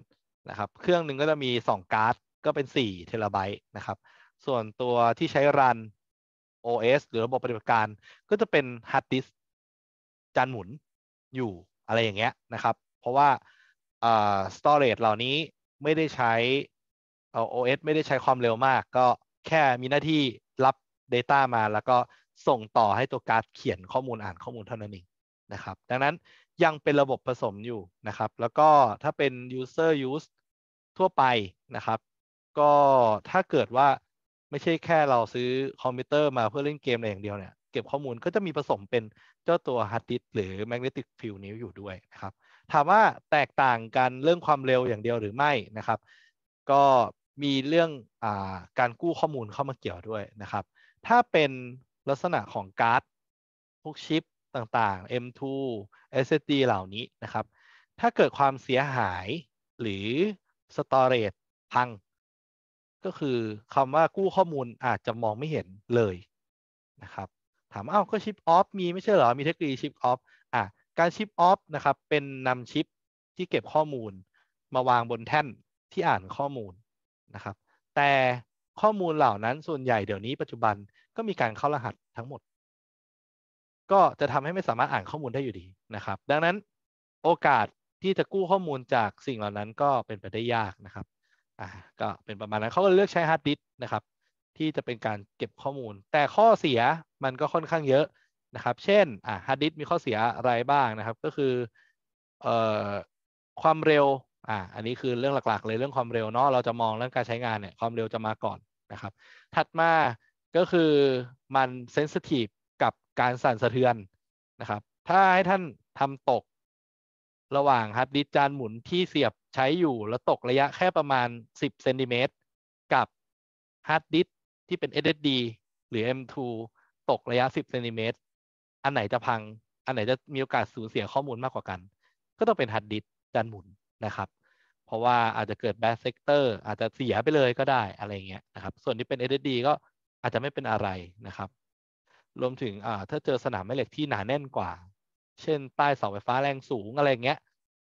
นะครับ เครื่องหนึ่งก็จะมี2การ์ดก็เป็น 4 เทราไบต์นะครับ ส่วนตัวที่ใช้รัน OS หรือระบบปฏิบัติการก็จะเป็นฮาร์ดดิสจานหมุนอยู่อะไรอย่างเงี้ยนะครับ เพราะว่าสตอ r เรจเหล่านี้ไม่ได้ใช้เอา OS ไม่ได้ใช้ความเร็วมากก็แค่มีหน้าที่รับ Data มา แล้วก็ส่งต่อให้ตัวการ์ดเขียนข้อมูลอ่านข้อมูลเท่านั้นเองนะครับ ดังนั้นยังเป็นระบบผสมอยู่นะครับ แล้วก็ถ้าเป็น user use ทั่วไปนะครับ ก็ถ้าเกิดว่าไม่ใช่แค่เราซื้อคอมพิวเตอร์มาเพื่อเล่นเกมอะไรอย่างเดียวเนี่ย เก็บข้อมูลก็จะมีผสมเป็นเจ้าตัวฮาร์ดดิสหรือ magnetic field นี้อยู่ด้วยนะครับถามว่าแตกต่างกันเรื่องความเร็วอย่างเดียวหรือไม่นะครับ ก็มีเรื่องอการกู้ข้อมูลเข้ามาเกี่ยวด้วยนะครับ ถ้าเป็นลักษณะของการ์ด พวกชิปต่างๆ M2 SSD เหล่านี้นะครับ ถ้าเกิดความเสียหายหรือสตอเรจพัง ก็คือคำว่ากู้ข้อมูลอาจจะมองไม่เห็นเลยนะครับ ถามอ้าว ก็ชิปออฟมีไม่ใช่เหรอ มีเทคโนโลยีชิปออฟ อ่ะการชิปออฟนะครับ เป็นนำชิปที่เก็บข้อมูลมาวางบนแท่นที่อ่านข้อมูลนะครับแต่ข้อมูลเหล่านั้น ส่วนใหญ่เดี๋ยวนี้ ปัจจุบันก็มีการเข้ารหัสทั้งหมด ก็จะทำให้ไม่สามารถอ่านข้อมูลได้อยู่ดีนะครับ ดังนั้นโอกาสที่จะกู้ข้อมูลจากสิ่งเหล่านั้นก็เป็นไปได้ยากนะครับอ่าก็เป็นประมาณนั้นเขาก็เลือกใช้ฮาร์ดดิสนะครับที่จะเป็นการเก็บข้อมูล แต่ข้อเสียมันก็ค่อนข้างเยอะนะครับ เช่นอ่าฮาร์ดดิสมีข้อเสียอะไรบ้างนะครับ ก็คือเอ่อความเร็วอ่า อันนี้คือเรื่องหลัก ๆ เลยเรื่องความเร็วเนาะเราจะมองเรื่องการใช้งานเนี่ยความเร็วจะมาก่อนนะครับ ถัดมาก็คือมันเซนซิทีฟกับการสั่นสะเทือนนะครับ ถ้าให้ท่านทำตก ระหว่างฮาร์ดดิสจานหมุนที่เสียบใช้อยู่แล้วตกระยะแค่ประมาณ 10เซนติเมตรกับฮาร์ดดิสที่เป็น SSD หรือ M2 ตกระยะ 10เซนติเมตรอันไหนจะพัง อันไหนจะมีโอกาสสูญเสียข้อมูลมากกว่ากันก็ต้องเป็นฮาร์ดดิสจานหมุนนะครับ เพราะว่าอาจจะเกิด bad sector อาจจะเสียไปเลยก็ได้อะไรเงี้ยนะครับ ส่วนที่เป็น SSD ก็อาจจะไม่เป็นอะไรนะครับ รวมถึงถ้าเจอสนามแม่เหล็กที่หนาแน่นกว่า เช่นใต้เสาไฟฟ้าแรงสูงอะไรเงี้ย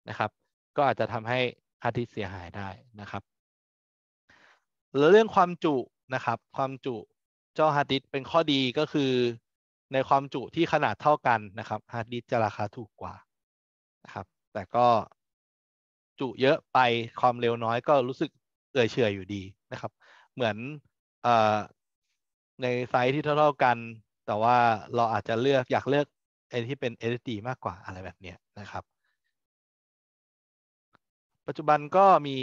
นะครับ ก็อาจจะทำให้ฮาร์ดดิสเสียหายได้นะครับแล้วเรื่องความจุนะครับ ความจุเจ้าฮาร์ดดิสเป็นข้อดีก็คือ ในความจุที่ขนาดเท่ากันนะครับฮาร์ดดิสจะราคาถูกกว่านะครับ แต่ก็จุเยอะไปความเร็วน้อยก็รู้สึกเอื่อยเฉยอยู่ดีนะครับ เหมือนอในไซส์ที่เท่า ๆกัน แต่ว่าเราอาจจะเลือกอยากเลือกไอที่เป็น SSD มากกว่าอะไรแบบนี้นะครับ ปัจจุบันก็มี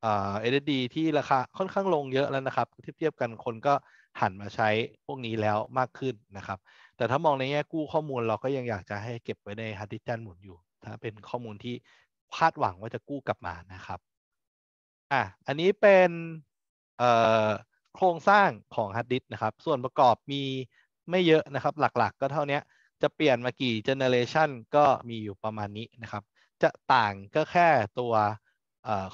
เอ SSD ที่ราคาค่อนข้างลงเยอะแล้วนะครับ เทียบเทกันคนก็หันมาใช้พวกนี้แล้วมากขึ้นนะครับ แต่ถ้า มองในแง่กู้ข้อมูลเราก็ยังอยากจะให้เก็บไว้ในฮาร์ดดิสก์จานหมุน อยู่ ถ้าเป็นข้อมูลที่คาดหวังว่าจะกู้กลับมานะครับ อ่ะ อันนี้เป็นโครงสร้างของฮาร์ดดิสนะครับ ส่วนประกอบมีไม่เยอะนะครับ หลักๆกก็เท่านี้จะเปลี่ยนมากี่ เจเนเรชันก็มีอยู่ประมาณนี้นะครับ จะต่างก็แค่ตัว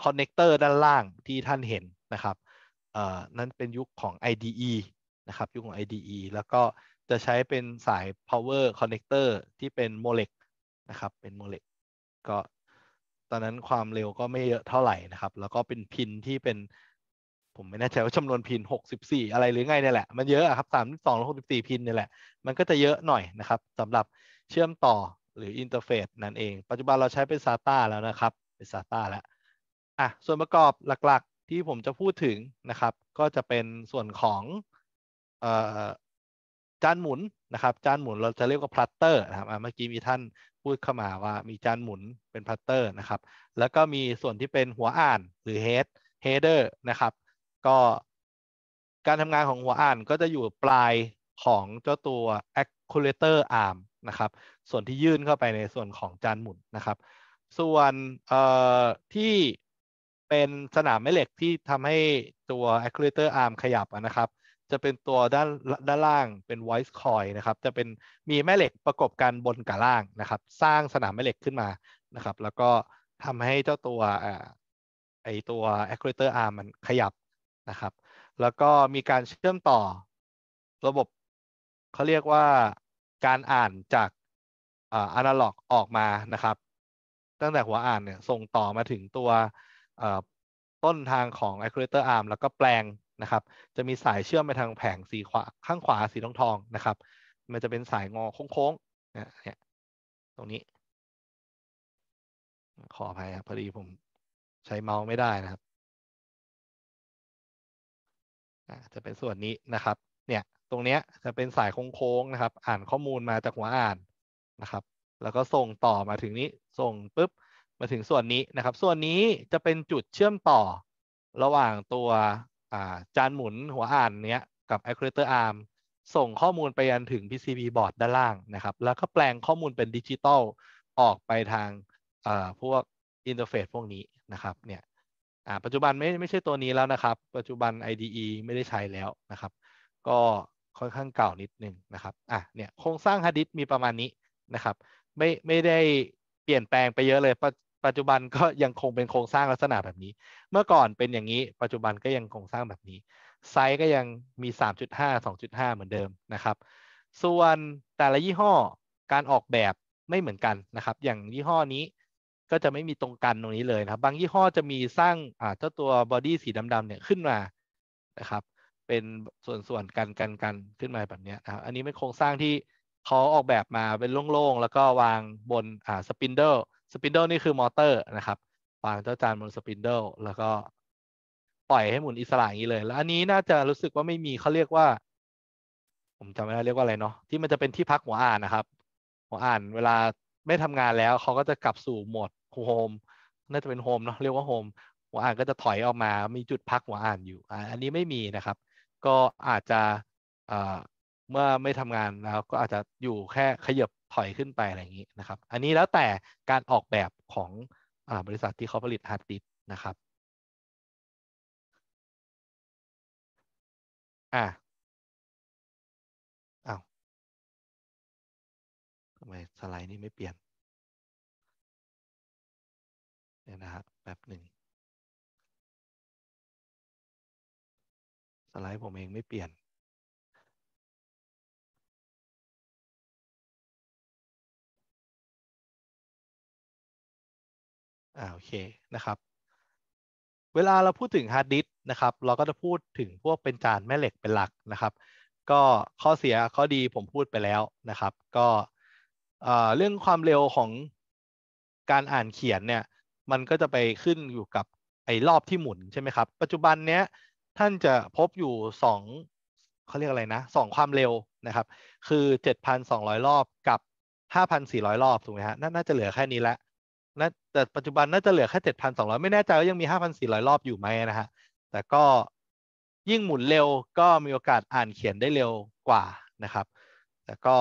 คอนเนคเตอร์ด้านล่างที่ท่านเห็นนะครับนั่นเป็นยุคของ IDE นะครับ ยุคของ IDE แล้วก็จะใช้เป็นสาย power connector ที่เป็นโมเลกนะครับ เป็นโมเลกก็อนนั้นความเร็วก็ไม่เยอะเท่าไหร่นะครับแล้วก็เป็นพินที่เป็นผมไม่แน่ใจว่าจำนวนพินหกสสิบี่อะไรหรือไงเนี่ยแหละ มันเยอะครับสามอกสิบสี่พินเนี่ยแหละมันก็จะเยอะหน่อยนะครับสำหรับเชื่อมต่อหรืออินเทอร์เฟซนั่นเอง ปัจจุบันเราใช้เป็น SATA แล้วนะครับเป็น SATA แล้วอ่ะส่วนประกอบหลักๆ ที่ผมจะพูดถึงนะครับ ก็จะเป็นส่วนของเอ่อจานหมุนนะครับจานหมุนเราจะเรียกว่าพลัตเตอร์นะครับเมื่อกี้มีท่านพูดเข้ามาว่ามีจานหมุนเป็นพลัตเตอร์นะครับ แล้วก็มีส่วนที่เป็นหัวอ่านหรือเฮดเฮเดอร์นะครับก็ การทำงานของหัวอ่านก็จะอยู่ปลายของเจ้าตัว accumulator arm นะครับส่วนที่ยื่นเข้าไปในส่วนของจานหมุนนะครับ ส่วนที่เป็นสนามแม่เหล็กที่ทำให้ตัว accumulator arm ขยับนะครับจะเป็นตัวด้านด้านล่างเป็น voice coil นะครับ จะเป็นมีแม่เหล็กประกบกันบนกับล่างนะครับสร้างสนามแม่เหล็กขึ้นมานะครับ แล้วก็ทำให้เจ้าตัวไอตัว a c เต a t o r arm มันขยับนะครับ แล้วก็มีการเชื่อมต่อระบบเขาเรียกว่าการอ่านจากอะนาล็อกออกมานะครับ ตั้งแต่หัวอ่านเนี่ยส่งต่อมาถึงตัวต้นทางของ a c ตอ a t o r arm แล้วก็แปลงนะครับ จะมีสายเชื่อมไปทางแผงสีขวา ข้างขวาสีทองทองนะครับ มันจะเป็นสายงอโค้งๆเนี่ยตรงนี้ ขออภัยครับ พอดีผมใช้เมาส์ไม่ได้นะครับจะเป็นส่วนนี้นะครับ เนี่ย ตรงเนี้ยจะเป็นสาย โค้งๆนะครับ อ่านข้อมูลมาจากหัวอ่านนะครับ แล้วก็ส่งต่อมาถึงนี้ส่งปุ๊บ มาถึงส่วนนี้นะครับ ส่วนนี้จะเป็นจุดเชื่อมต่อระหว่างตัวจานหมุนหัวอ่านเนี้ยกับ a c c e r a t o r Arm ส่งข้อมูลไปยันถึง PCB board ด้านล่างนะครับ แล้วก็แปลงข้อมูลเป็นดิจิตอลออกไปทางพวกอินเทอร์เฟซพวกนี้นะครับเนี่ยปัจจุบันไม่ไม่ใช่ตัวนี้แล้วนะครับ ปัจจุบัน IDE ไม่ได้ใช้แล้วนะครับ ก็ค่อนข้างเก่านิดนึงนะครับอ่ะเนี่ยโครงสร้างฮาร์ดดิสมีประมาณนี้นะครับไม่ไม่ได้เปลี่ยนแปลงไปเยอะเลยปัจจุบันก็ยังคงเป็นโครงสร้างลักษณะแบบนี้ เมื่อก่อนเป็นอย่างนี้ ปัจจุบันก็ยังโครงสร้างแบบนี้ไซส์ก็ยังมี 3.5 2.5 เหมือนเดิมนะครับ ส่วนแต่ละยี่ห้อการออกแบบไม่เหมือนกันนะครับ อย่างยี่ห้อนี้ก็จะไม่มีตรงกันตรงนี้เลยนะครับ บางยี่ห้อจะมีสร้างเจ้าตัวบอดี้สีดำๆเนี่ยขึ้นมานะครับ เป็นส่วนๆกันกันกันขึ้นมาแบบนี้นะครับอันนี้เป็นโครงสร้างที่เขาออกแบบมาเป็นโล่งๆแล้วก็วางบนสปินเดอร์สปินเดิลนี่ คือมอเตอร์นะครับวางเจ้าจานบนสปินเดิลแล้วก็ปล่อยให้ หมุนอิสระ อย่างนี้ เลยแล้ว อันนี้น่าจะรู้สึกว่าไม่มีเขาเรียกว่า ผมจำไม่ ได้ เรียกว่า อะไร เนาะที่มันจะเป็นที่พักหัวอ่านนะครับ หัวอ่าน เวลาไม่ทำงานแล้ว เขาก็จะกลับสู่โหมดโฮม น่าจะเป็นโฮมเนาะเรียกว่าโฮมหัวอ่านก็จะถอยออกมา มีจุดพักหัวอ่านอยู่อันนี้ไม่มีนะครับ ก็อาจจะเมื่อไม่ทำงานแล้ว ก็อาจจะอยู่แค่ขยับถอย ขึ้นไป อะไรอย่างนี้นะครับ อันนี้แล้วแต่การออกแบบของอบริษัทที่เขาผลิตฮาร์ดดิสนะครับ อ่เอ้าวทำไม สไลด์นี้ไม่เปลี่ยน เนี่ยนะฮะแบแป๊บหนึ่ง สไลด์ ผม เองไม่เปลี่ยนอ่าโอเคนะครับเวลาเราพูดถึงฮาร์ดดิสนะครับเราก็จะพูดถึงพวกเป็นจานแม่เหล็กเป็นหลักนะครับ ก็ข้อเสียข้อดีผมพูดไปแล้วนะครับ ก็เรื่องความเร็วของการอ่านเขียนเนี่ยมันก็จะไปขึ้นอยู่กับไอ้รอบที่หมุนใช่ไหมครับปัจจุบันเนี้ยท่านจะพบอยู่สองเขาเรียกอะไรนะสองความเร็วนะครับ คือ 7,200 รอบกับ 5,400 รอบถูกไหมฮะน่าจะเหลือแค่นี้ละนะแต่ปัจจุบันน่าจะเหลือแค่เจ็ดพันสองร้อยไม่แน่ใจว่ายังมีห้าพันสี่ร้อยรอบอยู่ไหมนะฮะ แต่ก็ยิ่งหมุนเร็วก็มีโอกาสอ่านเขียนได้เร็วกว่านะครับแต่ก็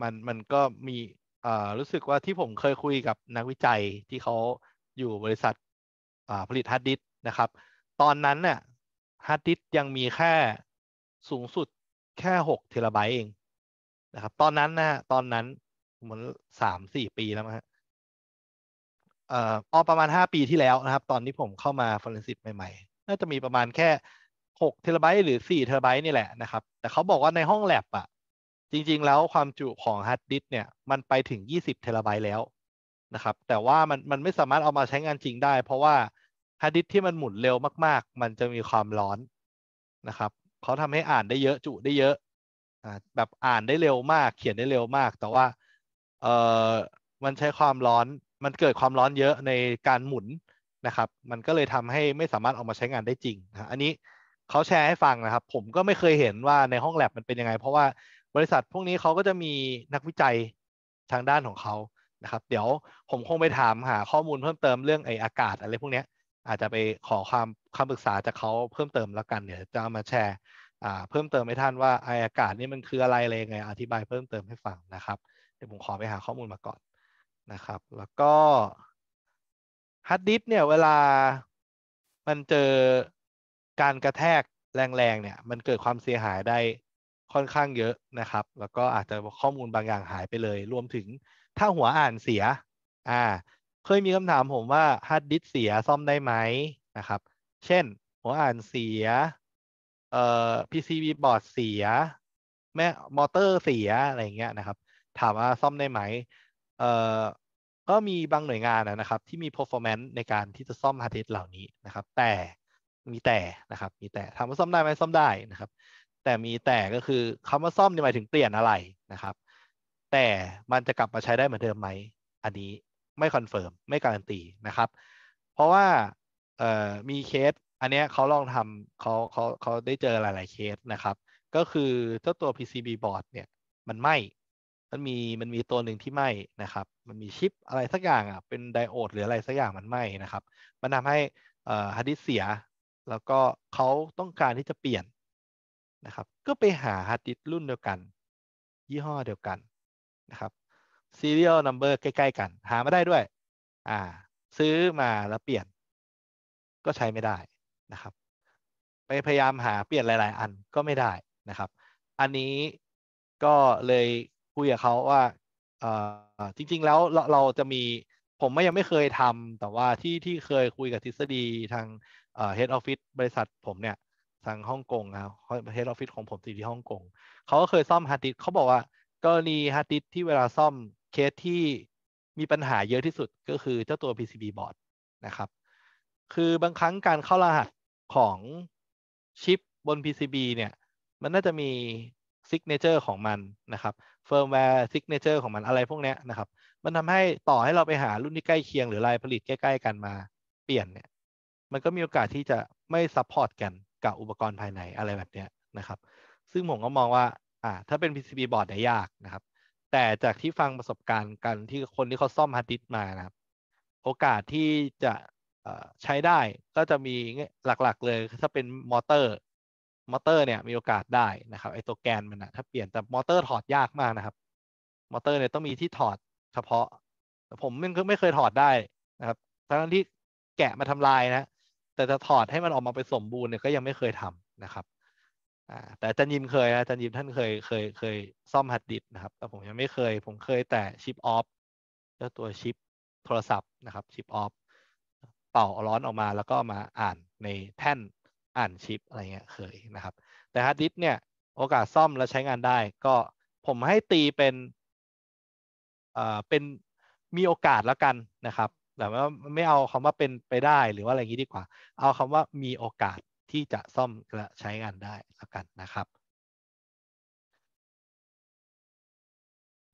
มันมันก็มีอ่ารู้สึกว่าที่ผมเคยคุยกับนักวิจัยที่เขาอยู่บริษัทอ่าผลิตฮาร์ดดิสนะครับตอนนั้นเนี่ยฮาร์ดดิสยังมีแค่สูงสุดแค่หกเทราไบต์เอง นะครับ ตอนนั้นนะตอนนั้นเหมือนสามสี่ปีแล้วมั้งฮะเอ่ออประมาณ 5 ปีที่แล้วนะครับ ตอนที่ผมเข้ามาฟอร์เรนซิสใหม่ๆ น่าจะมีประมาณแค่6เทราไบต์หรือ4เทราไบต์นี่แหละนะครับ แต่เขาบอกว่าในห้องแลบอะจริง ๆ แล้วความจุของฮาร์ดดิสเนี่ย มันไปถึง 20เทราไบต์แล้วนะครับ แต่ว่ามันมันไม่สามารถเอามาใช้งานจริงได้ เพราะว่าฮาร์ดดิสที่มันหมุนเร็วมากๆ มันจะมีความร้อนนะครับเขาทำให้อ่านได้เยอะจุได้เยอะแบบอ่านได้เร็วมาก เขียนได้เร็วมาก แต่ว่า เออมันใช้ความร้อนมันเกิดความร้อนเยอะในการหมุนนะครับ มันก็เลยทำให้ไม่สามารถออกมาใช้งานได้จริงนะอันนี้เขาแชร์ให้ฟังนะครับ ผมก็ไม่เคยเห็นว่าในห้องแลบมันเป็นยังไง เพราะว่าบริษัทพวกนี้เขาก็จะมีนักวิจัยทางด้านของเขานะครับ เดี๋ยวผมคงไปถามหาข้อมูลเพิ่มเติมเรื่องไออากาศ อะไรพวกนี้อาจจะไปขอความคำปรึกษาจากเขาเพิ่มเติมแล้วกัน เดี๋ยวจะามาแชร์เพิ่มเติมให้ท่านว่าไออากาศนี่มันคืออะไรอะไรยไง อธิบายเพิ่มเติมให้ฟังนะครับ เดี๋ยวผมขอไปหาข้อมูลมาก่อนนะครับแล้วก็ฮาร์ดดิสเนี่ยเวลามันเจอการกระแทกแรงๆเนี่ย มันเกิดความเสียหายได้ค่อนข้างเยอะนะครับ แล้วก็อาจจะข้อมูลบางอย่างหายไปเลยรวมถึงถ้าหัวอ่านเสีย อ่า เคยมีคำถามผมว่าฮาร์ดดิสเสียซ่อมได้ไหมนะครับ เช่นหัวอ่านเสียเอ่อ PCB บอร์ดเสีย แม่มอเตอร์เสียอะไรเงี้ยนะครับ ถามว่าซ่อมได้ไหมเอ่อก็มีบางหน่วยงานนะครับที่มี performance ในการที่จะซ่อม hard disk เหล่านี้นะครับ แต่มีแต่นะครับมีแต่ถามว่าซ่อมได้ไหมซ่อมได้นะครับ แต่มีแต่ก็คือคำว่าซ่อมหมายถึงเปลี่ยนอะไรนะครับ แต่มันจะกลับมาใช้ได้เหมือนเดิมไหมอันนี้ไม่คอนเฟิร์มไม่การันตีนะครับ เพราะว่ามีเคสอันนี้เขาลองทำเขาเขาเขาได้เจอหลาย ๆ เคสนะครับ ก็คือเจ้าตัว PCB board เนี่ยมันไหม้มันมีมันมีตัวหนึ่งที่ไหม้นะครับ มันมีชิปอะไรสักอย่างอ่ะเป็นไดโอดหรืออะไรสักอย่างมันไหม้นะครับ มันทาให้ฮาร์ดดิสเสีย แล้วก็เขาต้องการที่จะเปลี่ยนนะครับ ก็ไปหาฮาร์ดดิสรุ่นเดียวกัน ยี่ห้อเดียวกันนะครับ serial number ใกล้ๆกันหามาได้ด้วย อ่า ซื้อมาแล้วเปลี่ยน ก็ใช้ไม่ได้นะครับ ไปพยายามหาเปลี่ยนหลาย ๆ อันก็ไม่ได้นะครับ อันนี้ก็เลยคุยกับเขาว่าเอ่อจริง ๆ แล้วเราเราจะมีผมไม่ยังไม่เคยทำแต่ว่าที่ที่เคยคุยกับทฤษฎีทางเอ่ออฟฟิศบริษัท ผมเนี่ยทางฮ่องกงครับเฮดออฟฟิศของผมที่ฮ่องกงเขาก็เคยซ่อมฮาร์ดดิสเขาบอกว่ากรณีฮาร์ดดิสที่เวลาซ่อมเคสที่มีปัญหาเยอะที่สุดก็คือเจ้าตัว PCB บอร์ดนะครับ คือบางครั้งการเข้ารหัสของชิปบน PCB เนี่ย มันน่าจะมีซิกเนเจอร์ของมันนะครับเฟิร์มแวร์ซิกเนเจอร์ของมันอะไรพวกนี้นะครับ มันทำให้ต่อให้เราไปหารุ่นที่ใกล้เคียงหรือลายผลิตใกล้ ๆ กันมา เปลี่ยนเนี่ยมันก็มีโอกาสที่จะไม่ซัพพอร์ตกัน กับอุปกรณ์ภายในอะไรแบบนี้นะครับ ซึ่งผมก็มองว่าอ่าถ้าเป็น PCB บอร์ดเนี่ยยากนะครับ แต่จากที่ฟังประสบการณ์กันที่คนที่เขาซ่อมฮาร์ดดิส์มานะครับโอกาสที่จะใช้ได้ก็จะมีหลักๆ เลยถ้าเป็นมอเตอร์มอเตอร์เนี่ยมีโอกาสได้นะครับไอตัวแกนมันนะถ้าเปลี่ยนแต่มอเตอร์ถอดยากมากนะครับ มอเตอร์เนี่ยต้องมีที่ถอดเฉพาะผมมันก็ไม่เคยถอดได้นะครับทั้งที่แกะมาทำลายนะ แต่จะถอดให้มันออกมาไปสมบูรณ์เนี่ยก็ยังไม่เคยทำนะครับแต่จันยิมเคยนะจันยิมท่านเคยเคยเคยซ่อมหัดดิสนะครับแต่ผมยังไม่เคย ผมเคยแต่ชิปออฟก็้ตัวชิปโทรศัพท์นะครับชิปออฟเป่าร้อนออกมาแล้วก็มาอ่านในแท่นอ่านชิปอะไรเงี้ยเคยนะครับ แต่ฮาร์ดดิสเนี่ยโอกาสซ่อมและใช้งานได้ก็ผมให้ตีเป็นเอ่อเป็นมีโอกาสแล้วกันนะครับแต่ว่าไม่เอาคำว่าเป็นไปได้หรือว่าอะไรอย่างนี้ดีกว่า เอาคำว่ามีโอกาสที่จะซ่อมและใช้งานได้แล้วกันนะครับ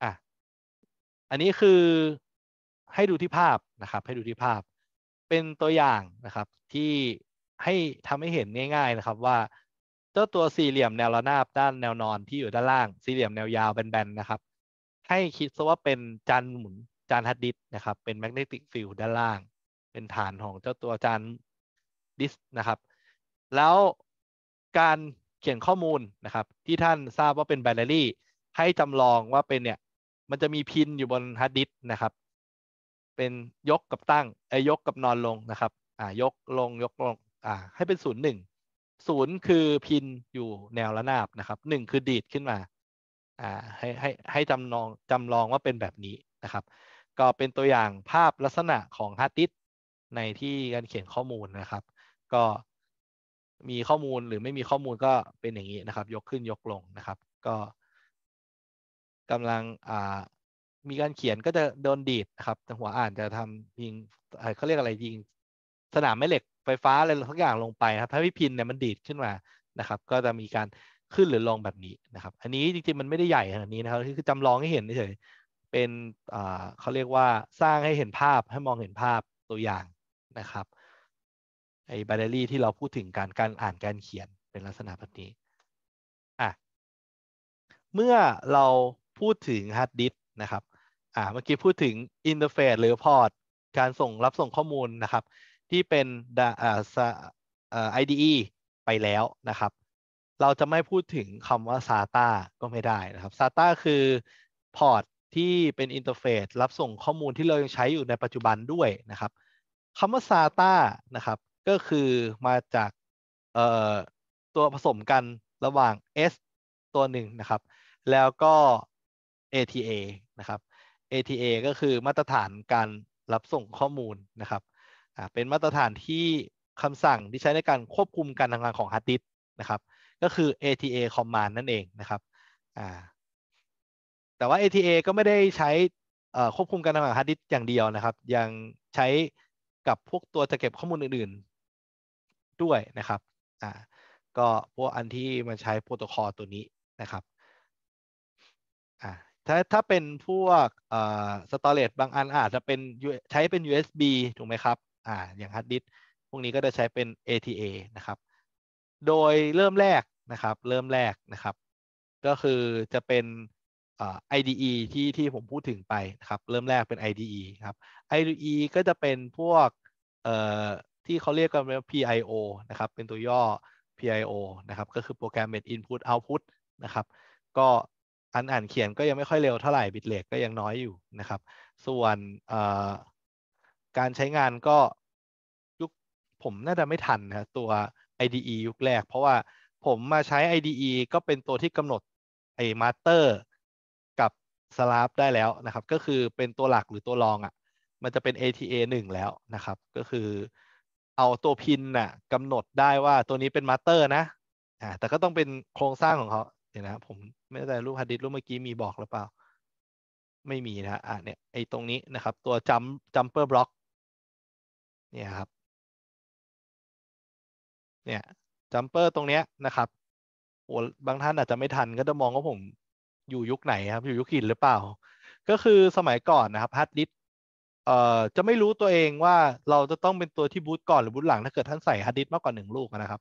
อ่ะอันนี้คือให้ดูที่ภาพนะครับ ให้ดูที่ภาพเป็นตัวอย่างนะครับที่ให้ทำให้เห็นง่าย ๆนะครับว่าเจ้าตัวสี่เหลี่ยมแนวระนาบด้านแนวนอนที่อยู่ด้านล่าง สี่เหลี่ยมแนวยาวแบนๆนะครับ ให้คิดซะว่าเป็นจานหมุนจานฮัดดิสนะครับ เป็นแมกเนติกฟิลด้านล่าง เป็นฐานของเจ้าตัวจานดิสนะครับแล้วการเขียนข้อมูลนะครับที่ท่านทราบว่าเป็นแบตเตอรี่ให้จำลองว่าเป็นเนี่ยมันจะมีพินอยู่บนฮัดดิสนะครับเป็นยกกับตั้งไอ้ยกกับนอนลงนะครับอ่ายกลงยกลงอ่าให้เป็นศูนย์หนึ่งศูนย์คือพินอยู่แนวระนาบนะครับหนึ่งคือดีดขึ้นมา อ่าให้ให้ให้จำลองจำลองว่าเป็นแบบนี้นะครับ ก็เป็นตัวอย่างภาพลักษณะของฮาร์ดดิสในที่การเขียนข้อมูลนะครับ ก็มีข้อมูลหรือไม่มีข้อมูลก็เป็นอย่างนี้นะครับ ยกขึ้นยกลงนะครับ ก็กำลังอ่ามีการเขียนก็จะโดนดีดนะครับแั่หัวอ่านจะทำยิงเขาเรียกอะไร ยิงสนามแม่เหล็กไฟฟ้าอะไรทุกอย่างลงไปครับ ถ้าพิพินเนี่ยมันดีดขึ้นมานะครับ ก็จะมีการขึ้นหรือลงแบบนี้นะครับ อันนี้จริงๆ มันไม่ได้ใหญ่ขนาดนี้นะครับคือจำลองให้เห็นเฉยเป็นเขาเรียกว่าสร้างให้เห็นภาพให้มองเห็นภาพตัวอย่างนะครับ ไอ้แบเตอรี่ที่เราพูดถึงการการอ่านการเขียนเป็นลักษณะแบบนี้ อ่ะเมื่อเราพูดถึงฮาร์ดดิสนะครับ อ่าเมื่อกี้พูดถึงอินเทอร์เฟซหรือพอร์ตการส่งรับส่งข้อมูลนะครับที่เป็นอ่ IDE ไปแล้วนะครับ เราจะไม่พูดถึงคำว่า SATA ก็ไม่ได้นะครับ SATA คือพอร์ตที่เป็นอินเทอร์เฟซรับส่งข้อมูลที่เรายังใช้อยู่ในปัจจุบันด้วยนะครับ คำว่า SATA นะครับ ก็คือมาจากตัวผสมกันระหว่าง S ตัวหนึ่งนะครับ แล้วก็ ATA นะครับ ATA ก็คือมาตรฐานการรับส่งข้อมูลนะครับอ่าเป็นมาตรฐานที่คำสั่งที่ใช้ในการควบคุมการทำงานของฮาร์ดดิสนะครับ ก็คือ ATA command นั่นเองนะครับอ่าแต่ว่า ATA ก็ไม่ได้ใช้ควบคุมการทำงานฮาร์ดดิสอย่างเดียวนะครับ ยังใช้กับพวกตัวจะเก็บข้อมูลอื่นๆ ด้วยนะครับอ่าก็พวกอันที่มันใช้โปรโตคอลตัวนี้นะครับอ่าถ้าถ้าเป็นพวกอ่สตอเรจบางอันอาจจะเป็นใช้เป็น USB ถูกไหมครับอ่าอย่างฮาร์ดดิสพวกนี้ก็จะใช้เป็น ATA นะครับ โดยเริ่มแรกนะครับ เริ่มแรกนะครับ ก็คือจะเป็น IDE ที่ที่ผมพูดถึงไปนะครับ เริ่มแรกเป็น IDE ครับ IDE ก็จะเป็นพวกเอ่อที่เขาเรียกกันว่า PIO นะครับ เป็นตัวย่อ PIO นะครับ ก็คือโปรแกรม m a d Input Output นะครับ ก็อันอ่านเขียนก็ยังไม่ค่อยเร็วเท่าไหร่ บิตเลกก็ยังน้อยอยู่นะครับ ส่วนเอ่อการใช้งานก็ยุคผมน่าจะไม่ทันนะตัว IDE ยุคแรกเพราะว่าผมมาใช้ IDE ก็เป็นตัวที่กำหนดไอ้มาสเตอร์กับสลาฟได้แล้วนะครับ ก็คือเป็นตัวหลักหรือตัวรองอะ่ะ มันจะเป็น ATA 1แล้วนะครับ ก็คือเอาตัวพินน่ะกำหนดได้ว่าตัวนี้เป็นมาสเตอร์นะอ่าแต่ก็ต้องเป็นโครงสร้างของเขาเนี่ยนะผมไม่แน่ใจรูปฮัดดิสรูปเมื่อกี้มีบอกหรือเปล่า ไม่มีนะอ่ะเนี่ยไอ้ตรงนี้นะครับ ตัวจัมจัมเปอร์บล็อกเนี่ยครับ เนี่ย จัมเปอร์ตรงเนี้ยนะครับโอ้บางท่านอาจจะไม่ทันก็จะมองว่าผมอยู่ยุคไหนครับ อยู่ยุคหินหรือเปล่า ก็คือสมัยก่อนนะครับฮัตดิสเอ่อ จะไม่รู้ตัวเองว่าเราจะต้องเป็นตัวที่บูตก่อนหรือบูตหลังถ้าเกิดท่านใส่ฮัตดิสมากกว่าหนึ่งลูกนะครับ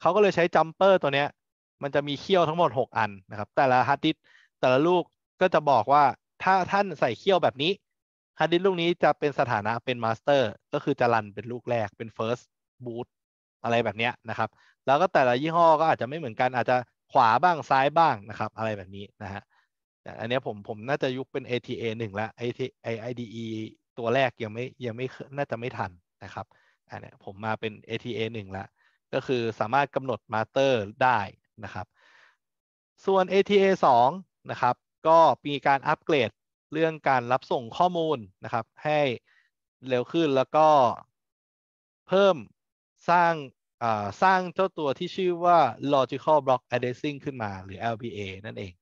เขาก็เลยใช้จัมเปอร์ตัวเนี้ย มันจะมีเขี้ยวทั้งหมด 6 อันนะครับ แต่ละฮัตดิสแต่ละลูกก็จะบอกว่าถ้าท่านใส่เขี้ยวแบบนี้ฮาร์ดดิสลูกนี้จะเป็นสถานะเป็นมาสเตอร์ก็คือจะรันเป็นลูกแรกเป็น first boot อะไรแบบนี้นะครับ แล้วก็แต่ละยี่ห้อก็อาจจะไม่เหมือนกันอาจจะขวาบ้างซ้ายบ้างนะครับอะไรแบบนี้นะฮะอันนี้ผมผมน่าจะยุคเป็น ATA 1แล้ว ATA IDE ตัวแรกยังไม่ยังไม่น่าจะไม่ทันนะครับอันนี้ผมมาเป็น ATA 1แล้วก็คือสามารถกำหนดมาสเตอร์ได้นะครับ ส่วน ATA 2นะครับก็มีการอัปเกรดเรื่องการรับส่งข้อมูลนะครับให้เร็วขึ้นแล้วก็เพิ่มสร้างสร้างเจ้าตัวที่ชื่อว่า logical block addressing ขึ้นมา หรือ LBA นั่นเอง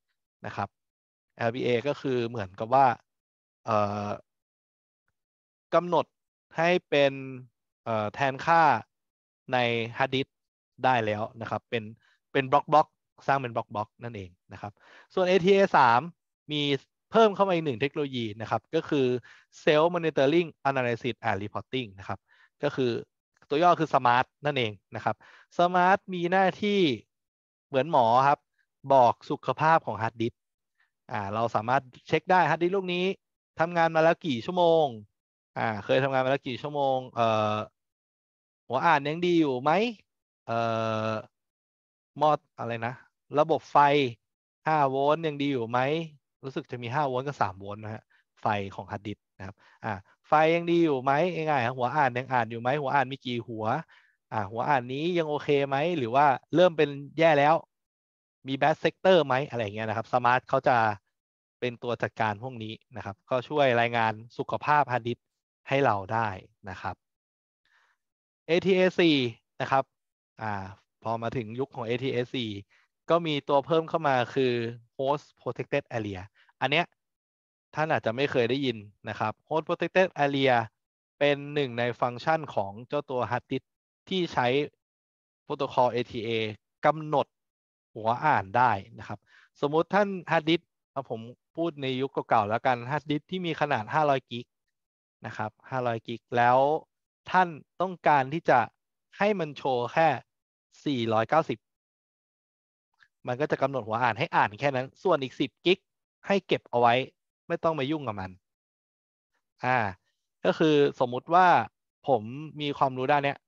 นะครับ LBA ก็คือเหมือนกับว่ากำหนดให้เป็นแทนค่าในฮาร์ดดิสได้แล้วนะครับ เป็นเป็นบล็อกบล็อกสร้างเป็นบล็อกบล็อกนั่นเองนะครับส่วน ATA 3 มีเพิ่มเข้ามาอีกหนึ่งเทคโนโลยีนะครับก็คือเซลล์ Self m o n i t o แอนน a ล a ิ y s i s a n ์รีพอร์ต n งนะครับ ก็คือตัวย่อคือสมาร์ทนั่นเองนะครับสมาร์ทมีหน้าที่เหมือนหมอครับบอกสุขภาพของฮาร์ดดิสเราสามารถเช็คได้ฮาร์ดดิสลูกนี้ทำงานมาแล้วกี่ชั่วโมงอ่าเคยทำงานมาแล้วกี่ชั่วโมงเอหัวอ่านยังดีอยู่ไหมเอ่อมอดอะไรนะ ระบบไฟ5โวลต์ยังดีอยู่ไหมรู้สึกจะมี5โวลต์กับ3โวลต์นะฮะไฟของฮาร์ดดิสนะครับอ่าไฟ ยังดี อยู่ไหมง่ายๆหัวอ่านยังอ่านอยู่ไหมหัวอ่าน มีกี่หัวอ่าหัวอ่านนี้ยังโอเคไหม หรือว่าเริ่มเป็นแย่แล้วมีแบตเซกเตอร์ไหมอะไรเงี้ยนะครับ สมาร์ทเขาจะเป็นตัวจัดการพวกนี้นะครับ ก็ช่วยรายงานสุขภาพฮาร์ดดิสให้เราได้นะครับ ATAC นะครับอ่าพอมาถึงยุคของ ATAC ก็มีตัวเพิ่มเข้ามาคือ host protected area อันเนี้ย ท่านอาจจะไม่เคยได้ยินนะครับ host protected area เป็นหนึ่งในฟังก์ชันของเจ้าตัวฮาร์ดดิสที่ใช้โปรโตคอล ATA กำหนดหัวอ่านได้นะครับ สมมุติท่านฮาร์ดดิสผมพูดในยุคเก่าๆแล้วกันฮาร์ดดิสที่มีขนาด 500 กิก นะครับ 500 กิก แล้วท่านต้องการที่จะให้มันโชว์แค่ 490มันก็จะกำหนดหัวอ่านให้อ่านแค่นั้น ส่วนอีกสิบกิกให้เก็บเอาไว้ ไม่ต้องมายุ่งกับมัน อ่า ก็คือสมมุติว่าผมมีความรู้ด้านเนี้ย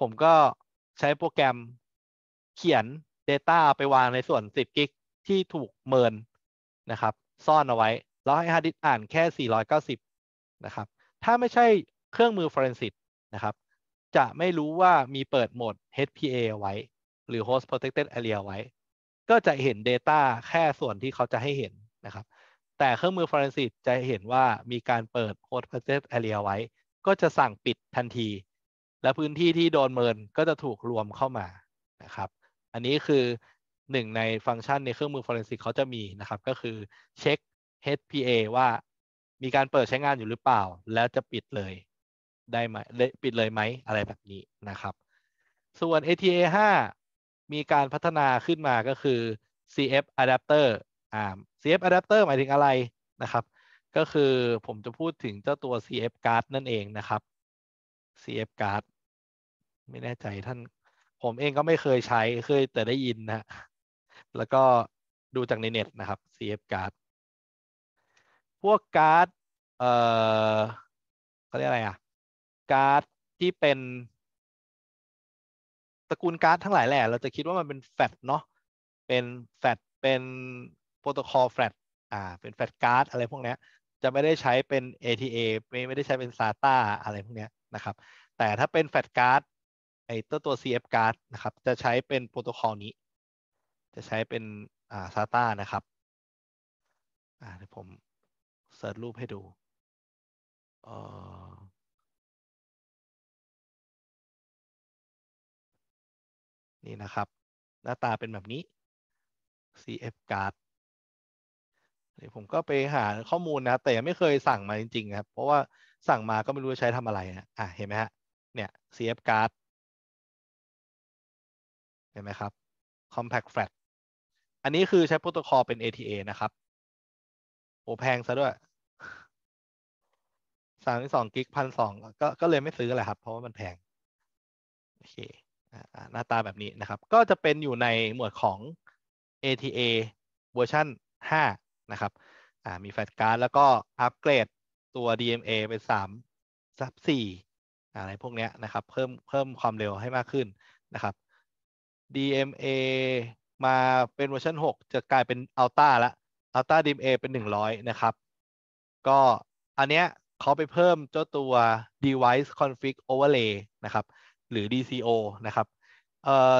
ผมก็ใช้โปรแกรมเขียน Data ไปวางในส่วน 10 กิกที่ถูกเมินนะครับ ซ่อนเอาไว้ แล้วให้ฮาร์ดดิสอ่านแค่ 490 นะครับ ถ้าไม่ใช่เครื่องมือ Forensic นะครับ จะไม่รู้ว่ามีเปิดโหมด HPA ไว้ หรือ Host Protected Area ไว้ก็จะเห็น Data แค่ส่วนที่เขาจะให้เห็นนะครับ แต่เครื่องมือ Forensic จะเห็นว่ามีการเปิด Host Process Area ไว้ก็จะสั่งปิดทันที และพื้นที่ที่โดนเมินก็จะถูกรวมเข้ามานะครับ อันนี้คือหนึ่งในฟังก์ชันในเครื่องมือ Forensic เขาจะมีนะครับ ก็คือเช็ค HPA ว่ามีการเปิดใช้งานอยู่หรือเปล่า แล้วจะปิดเลยได้ไหมปิดเลยไหมอะไรแบบนี้นะครับ ส่วน ATA 5มีการพัฒนาขึ้นมาก็คือ CF adapter อ่า CF adapter หมายถึงอะไรนะครับ ก็คือผมจะพูดถึงเจ้าตัว CF card นั่นเองนะครับ CF card ไม่แน่ใจท่านผมเองก็ไม่เคยใช้เคยแต่ได้ยินนะ แล้วก็ดูจากในเน็ตนะครับ CF card พวกการ์ดเอ่อเขาเรียกอะไรอ่ะการ์ดที่เป็นระกูลการ์ดทั้งหลายแหละเราจะคิดว่ามันเป็นแฟตเนาะเป็นแฟตเป็นโปรโตคอลแฟตอ่าเป็นแฟตการ์ดอะไรพวกเนี้ยจะไม่ได้ใช้เป็น ATA ไม่ไม่ได้ใช้เป็น SATA อะไรพวกเนี้ยนะครับ แต่ถ้าเป็นแฟตการ์ดไอตัวตัว CF การ์ดนะครับ จะใช้เป็นโปรโตคอลนี้ จะใช้เป็นอ่า SATA นะครับอ่าเดี๋ยวผมเสิร์ชรูปให้ดูเอ่อนี่นะครับ หน้าตาเป็นแบบนี้ CF card เดี๋ยวผมก็ไปหาข้อมูลนะ แต่ยังไม่เคยสั่งมาจริงๆครับ เพราะว่าสั่งมาก็ไม่รู้จะใช้ทำอะไรนะอ่ะเห็นไหมฮะ เนี่ย CF card เห็นไหมครับ compact flat อันนี้คือใช้โปรโตคอลเป็น ATA นะครับ โอ้ แพงซะด้วยสามสองกิกพันสองก็ก็เลยไม่ซื้อแหละครับ เพราะว่ามันแพงโอเคหน้าตาแบบนี้นะครับ ก็จะเป็นอยู่ในหมวดของ ATA เวอร์ชัน5 นะครับ มีแฟลชการ์ดแล้วก็อัปเกรดตัว DMA เป็น3ซับ4อะไรพวกนี้นะครับ เพิ่มเพิ่มความเร็วให้มากขึ้นนะครับ DMA มาเป็นเวอร์ชัน6 จะกลายเป็นล l t a ละล l t a DMA เป็น 100 นะครับ ก็อันเนี้ยเขาไปเพิ่มเจ้าตัว device config overlay นะครับหรือ DCO นะครับเอ่อ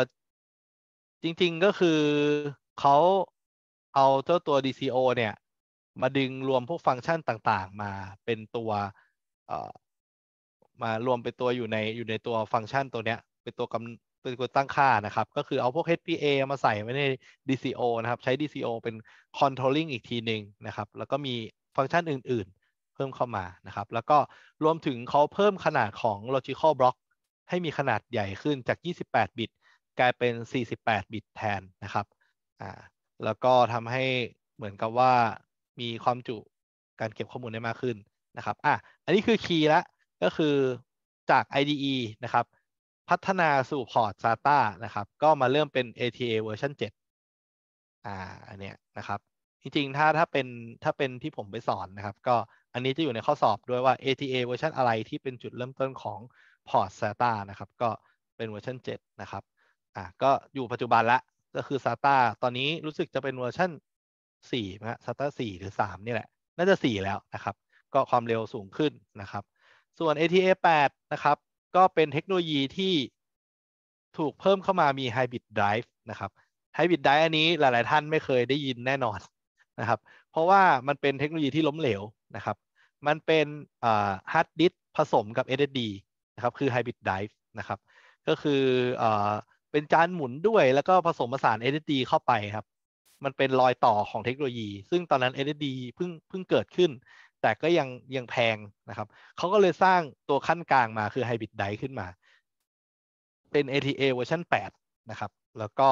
จริง ๆ ก็คือเขาเอาเจ้าตัว DCO เนี่ยมาดึงรวมพวกฟังก์ชันต่างๆ มาเป็นตัวเอ่อมารวมเป็นตัวอยู่ในอยู่ในตัวฟังก์ชันตัวเนี้ยเป็นตัวกำเป็นตัวตั้งค่านะครับ ก็คือเอาพวก HPA มาใส่ไว้ใน DCO นะครับใช้ DCO เป็น controlling อีกทีหนึ่งนะครับ แล้วก็มีฟังก์ชันอื่นๆ เพิ่มเข้ามานะครับ แล้วก็รวมถึงเขาเพิ่มขนาดของ logical block ให้มีขนาดใหญ่ขึ้นจาก 28บิตกลายเป็น 48บิตแทนนะครับอ่าแล้วก็ทำให้เหมือนกับว่ามีความจุการเก็บข้อมูลได้มากขึ้นนะครับอ่ะอันนี้คือคีย์ละก็คือจาก IDE นะครับ พัฒนาสู่พอร์ต SATA นะครับก็มาเริ่มเป็น ATA เวอร์ชัน7อ่าอันเนี้ยนะครับ จริงๆถ้าถ้าเป็นถ้าเป็นที่ผมไปสอนนะครับ ก็อันนี้จะอยู่ในข้อสอบด้วยว่า ATA เวอร์ชันอะไรที่เป็นจุดเริ่มต้นของพอร์ต SATA นะครับ ก็เป็นเวอร์ชัน7นะครับอ่ะก็อยู่ปัจจุบันละก็คือ SATA ตอนนี้รู้สึกจะเป็นเวอร์ชัน4นะฮะ SATA 4 หรือ 3 นี่แหละ น่าจะ 4 แล้วนะครับ ก็ความเร็วสูงขึ้นนะครับ ส่วน ATA 8 นะครับ ก็เป็นเทคโนโลยีที่ถูกเพิ่มเข้ามามี Hybrid Drive นะครับ Hybrid Drive อันนี้หลาย ๆ ท่านไม่เคยได้ยินแน่นอนนะครับ เพราะว่ามันเป็นเทคโนโลยีที่ล้มเหลวนะครับ มันเป็นฮาร์ดดิสผสมกับ SSD ครับ คือ Hybrid Dive นะครับ ก็คือเอ่อเป็นจานหมุนด้วย แล้วก็ผสมผสาน LED เข้าไปครับ มันเป็นรอยต่อของเทคโนโลยี ซึ่งตอนนั้น LED เพิ่งเพิ่งเกิดขึ้น แต่ก็ยังยังแพงนะครับ เขาก็เลยสร้างตัวขั้นกลางมาคือ Hybrid Dive ขึ้นมา เป็น ATA เวอร์ชัน8นะครับ แล้วก็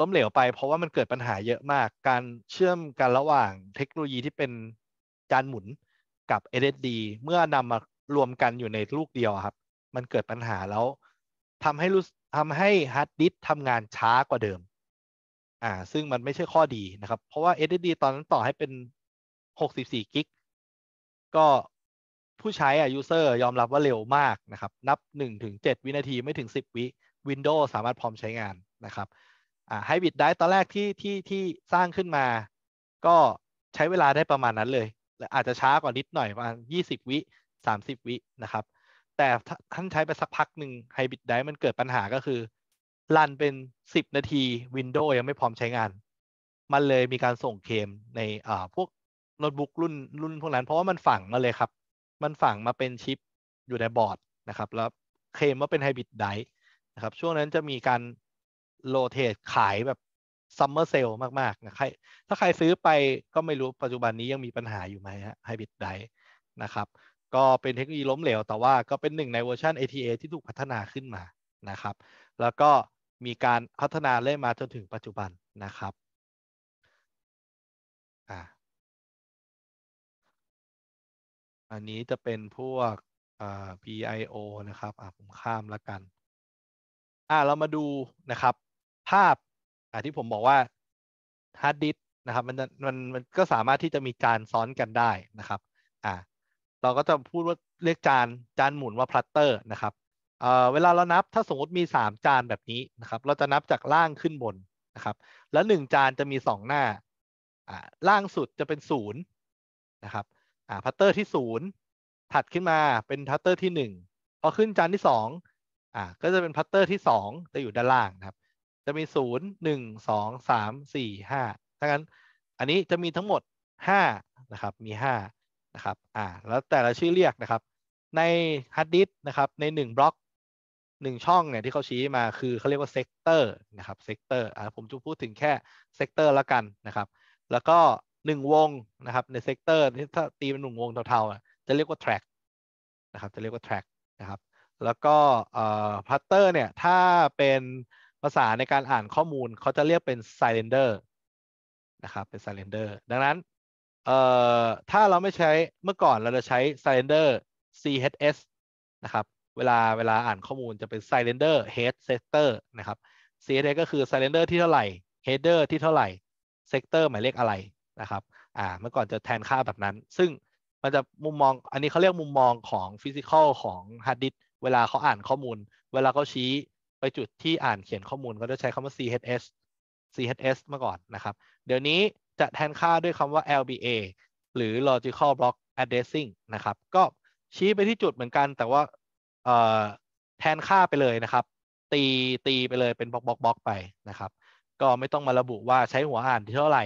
ล้มเหลวไปเพราะว่ามันเกิดปัญหาเยอะมากการเชื่อมกันระหว่างเทคโนโลยีที่เป็นจานหมุนกับ l s d เมื่อนำมารวมกันอยู่ในลูกเดียวครับ มันเกิดปัญหาแล้วทำให้รู้ทำให้ฮาร์ดดิสทำงานช้ากว่าเดิมอ่าซึ่งมันไม่ใช่ข้อดีนะครับ เพราะว่า SSD ตอนนั้นต่อให้เป็น 64 กิกก็ผู้ใช้อ่ะยูเซอร์ยอมรับว่าเร็วมากนะครับ นับ1-7วินาทีไม่ถึง 10วิ Windows สามารถพร้อมใช้งานนะครับอ่าไฮบริดได้ตอนแรกที่ที่ที่สร้างขึ้นมา ก็ใช้เวลาได้ประมาณนั้นเลยอาจจะช้ากว่านิดหน่อยประมาณ20วิสสามิบวินะครับ แต่ท่านใช้ไปสักพักหนึ่งไฮบริดไดมันเกิดปัญหาก็คือรันเป็นสิบนาทีวินโดว์ยังไม่พร้อมใช้งาน มันเลยมีการส่งเคมในอ่าพวกโน้ตบุ๊กรุ่นรุ่นพวกนั้น เพราะว่ามันฝังมาเลยครับ มันฝังมาเป็นชิปอยู่ในบอร์ดนะครับ แล้วเคมว่าเป็นไฮบริดไดนะครับ ช่วงนั้นจะมีการโลเททขายแบบซัมเมอร์เซลมากๆนะใคร ถ้าใครซื้อไปก็ไม่รู้ปัจจุบันนี้ยังมีปัญหาอยู่ไหมฮะไฮบริดไดนะครับก็เป็นเทคโนโลยีล้มเหลวแต่ว่าก็เป็นหนึ่งในเวอร์ชัน ATA ที่ถูกพัฒนาขึ้นมานะครับ แล้วก็มีการพัฒนาเรื่อยมาจนถึงปัจจุบันนะครับอันนี้จะเป็นพวก b PIO นะครับผมข้ามละกัน อ่าเรามาดูนะครับ ภาพอ่าที่ผมบอกว่าฮาร์ดดิสนะครับมันมันมันก็สามารถที่จะมีการซ้อนกันได้นะครับ อ่าเราก็จะพูดว่าเรียกจานจานหมุนว่าพลัตเตอร์นะครับเเวลาเรานับถ้าสมมติมี 3 จานแบบนี้นะครับเราจะนับจากล่างขึ้นบนนะครับ แล้ว 1 จานจะมี 2 หน้า ล่างสุดจะเป็น 0 นะครับพัตเตอร์ที่ 0 ถัดขึ้นมาเป็นพัตเตอร์ที่1พอขึ้นจานที่2อก็จะเป็นพัตเตอร์ที่2จะอยู่ด้านล่างนะครับ จะมี 0 1 2 3 4 5ถ้างั้นอันนี้จะมีทั้งหมด5นะครับ มี5นะครับ อ่า แล้วแต่ละชื่อเรียกนะครับ ในฮาร์ดดิสนะครับ ใน 1 บล็อกหนึ่งช่องเนี่ยที่เขาชี้มา คือเขาเรียกว่า เซกเตอร์นะครับ เซกเตอร์ อ่า ผมจะพูดถึงแค่ เซกเตอร์ละกันนะครับ แล้วก็หนึ่งวงนะครับ ในเซกเตอร์ที่ถ้าตีเป็นหนึ่งวงเท่าๆ จะเรียกว่าแทร็กนะครับ จะเรียกว่าแทร็กนะครับ แล้วก็เออ่พัตเตอร์เนี่ย ถ้าเป็นภาษาในการอ่านข้อมูล เขาจะเรียกเป็นไซเลนเดอร์นะครับ เป็นไซเลนเดอร์ ดังนั้นเอ่อถ้าเราไม่ใช้เมื่อก่อนเราจะใช้ cylinder chs นะครับเวลาเวลาอ่านข้อมูลจะเป็น cylinder head sector นะครับ chs ก็คือ cylinder ที่เท่าไหร่ header ที่เท่าไหร่ sector หมายเลขอะไรนะครับอ่าเมื่อก่อนจะแทนค่าแบบนั้น ซึ่งมันจะมุมมองอันนี้เขาเรียกมุมมองของฟิสิกอลของฮาร์ดดิสเวลาเขาอ่านข้อมูล เวลาเขาชี้ไปจุดที่อ่านเขียนข้อมูลก็จะใช้คำว่า chs chs มาก่อนนะครับ เดี๋ยวนี้จะแทนค่าด้วยคำว่า LBA หรือ logical block addressing นะครับ ก็ชี้ไปที่จุดเหมือนกัน แต่ว่าแทนค่าไปเลยนะครับ ตีตีไปเลยเป็นบล็อกบล็อกบล็อกไปนะครับ ก็ไม่ต้องมาระบุว่าใช้หัวอ่านที่เท่าไหร่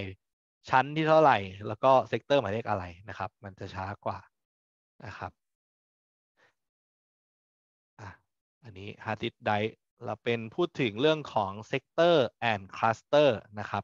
ชั้นที่เท่าไหร่ แล้วก็เซกเตอร์หมายเลขอะไรนะครับ มันจะช้ากว่านะครับ อันนี้ hard disk drive เราเป็นพูดถึงเรื่องของเซร์แอนด and cluster นะครับ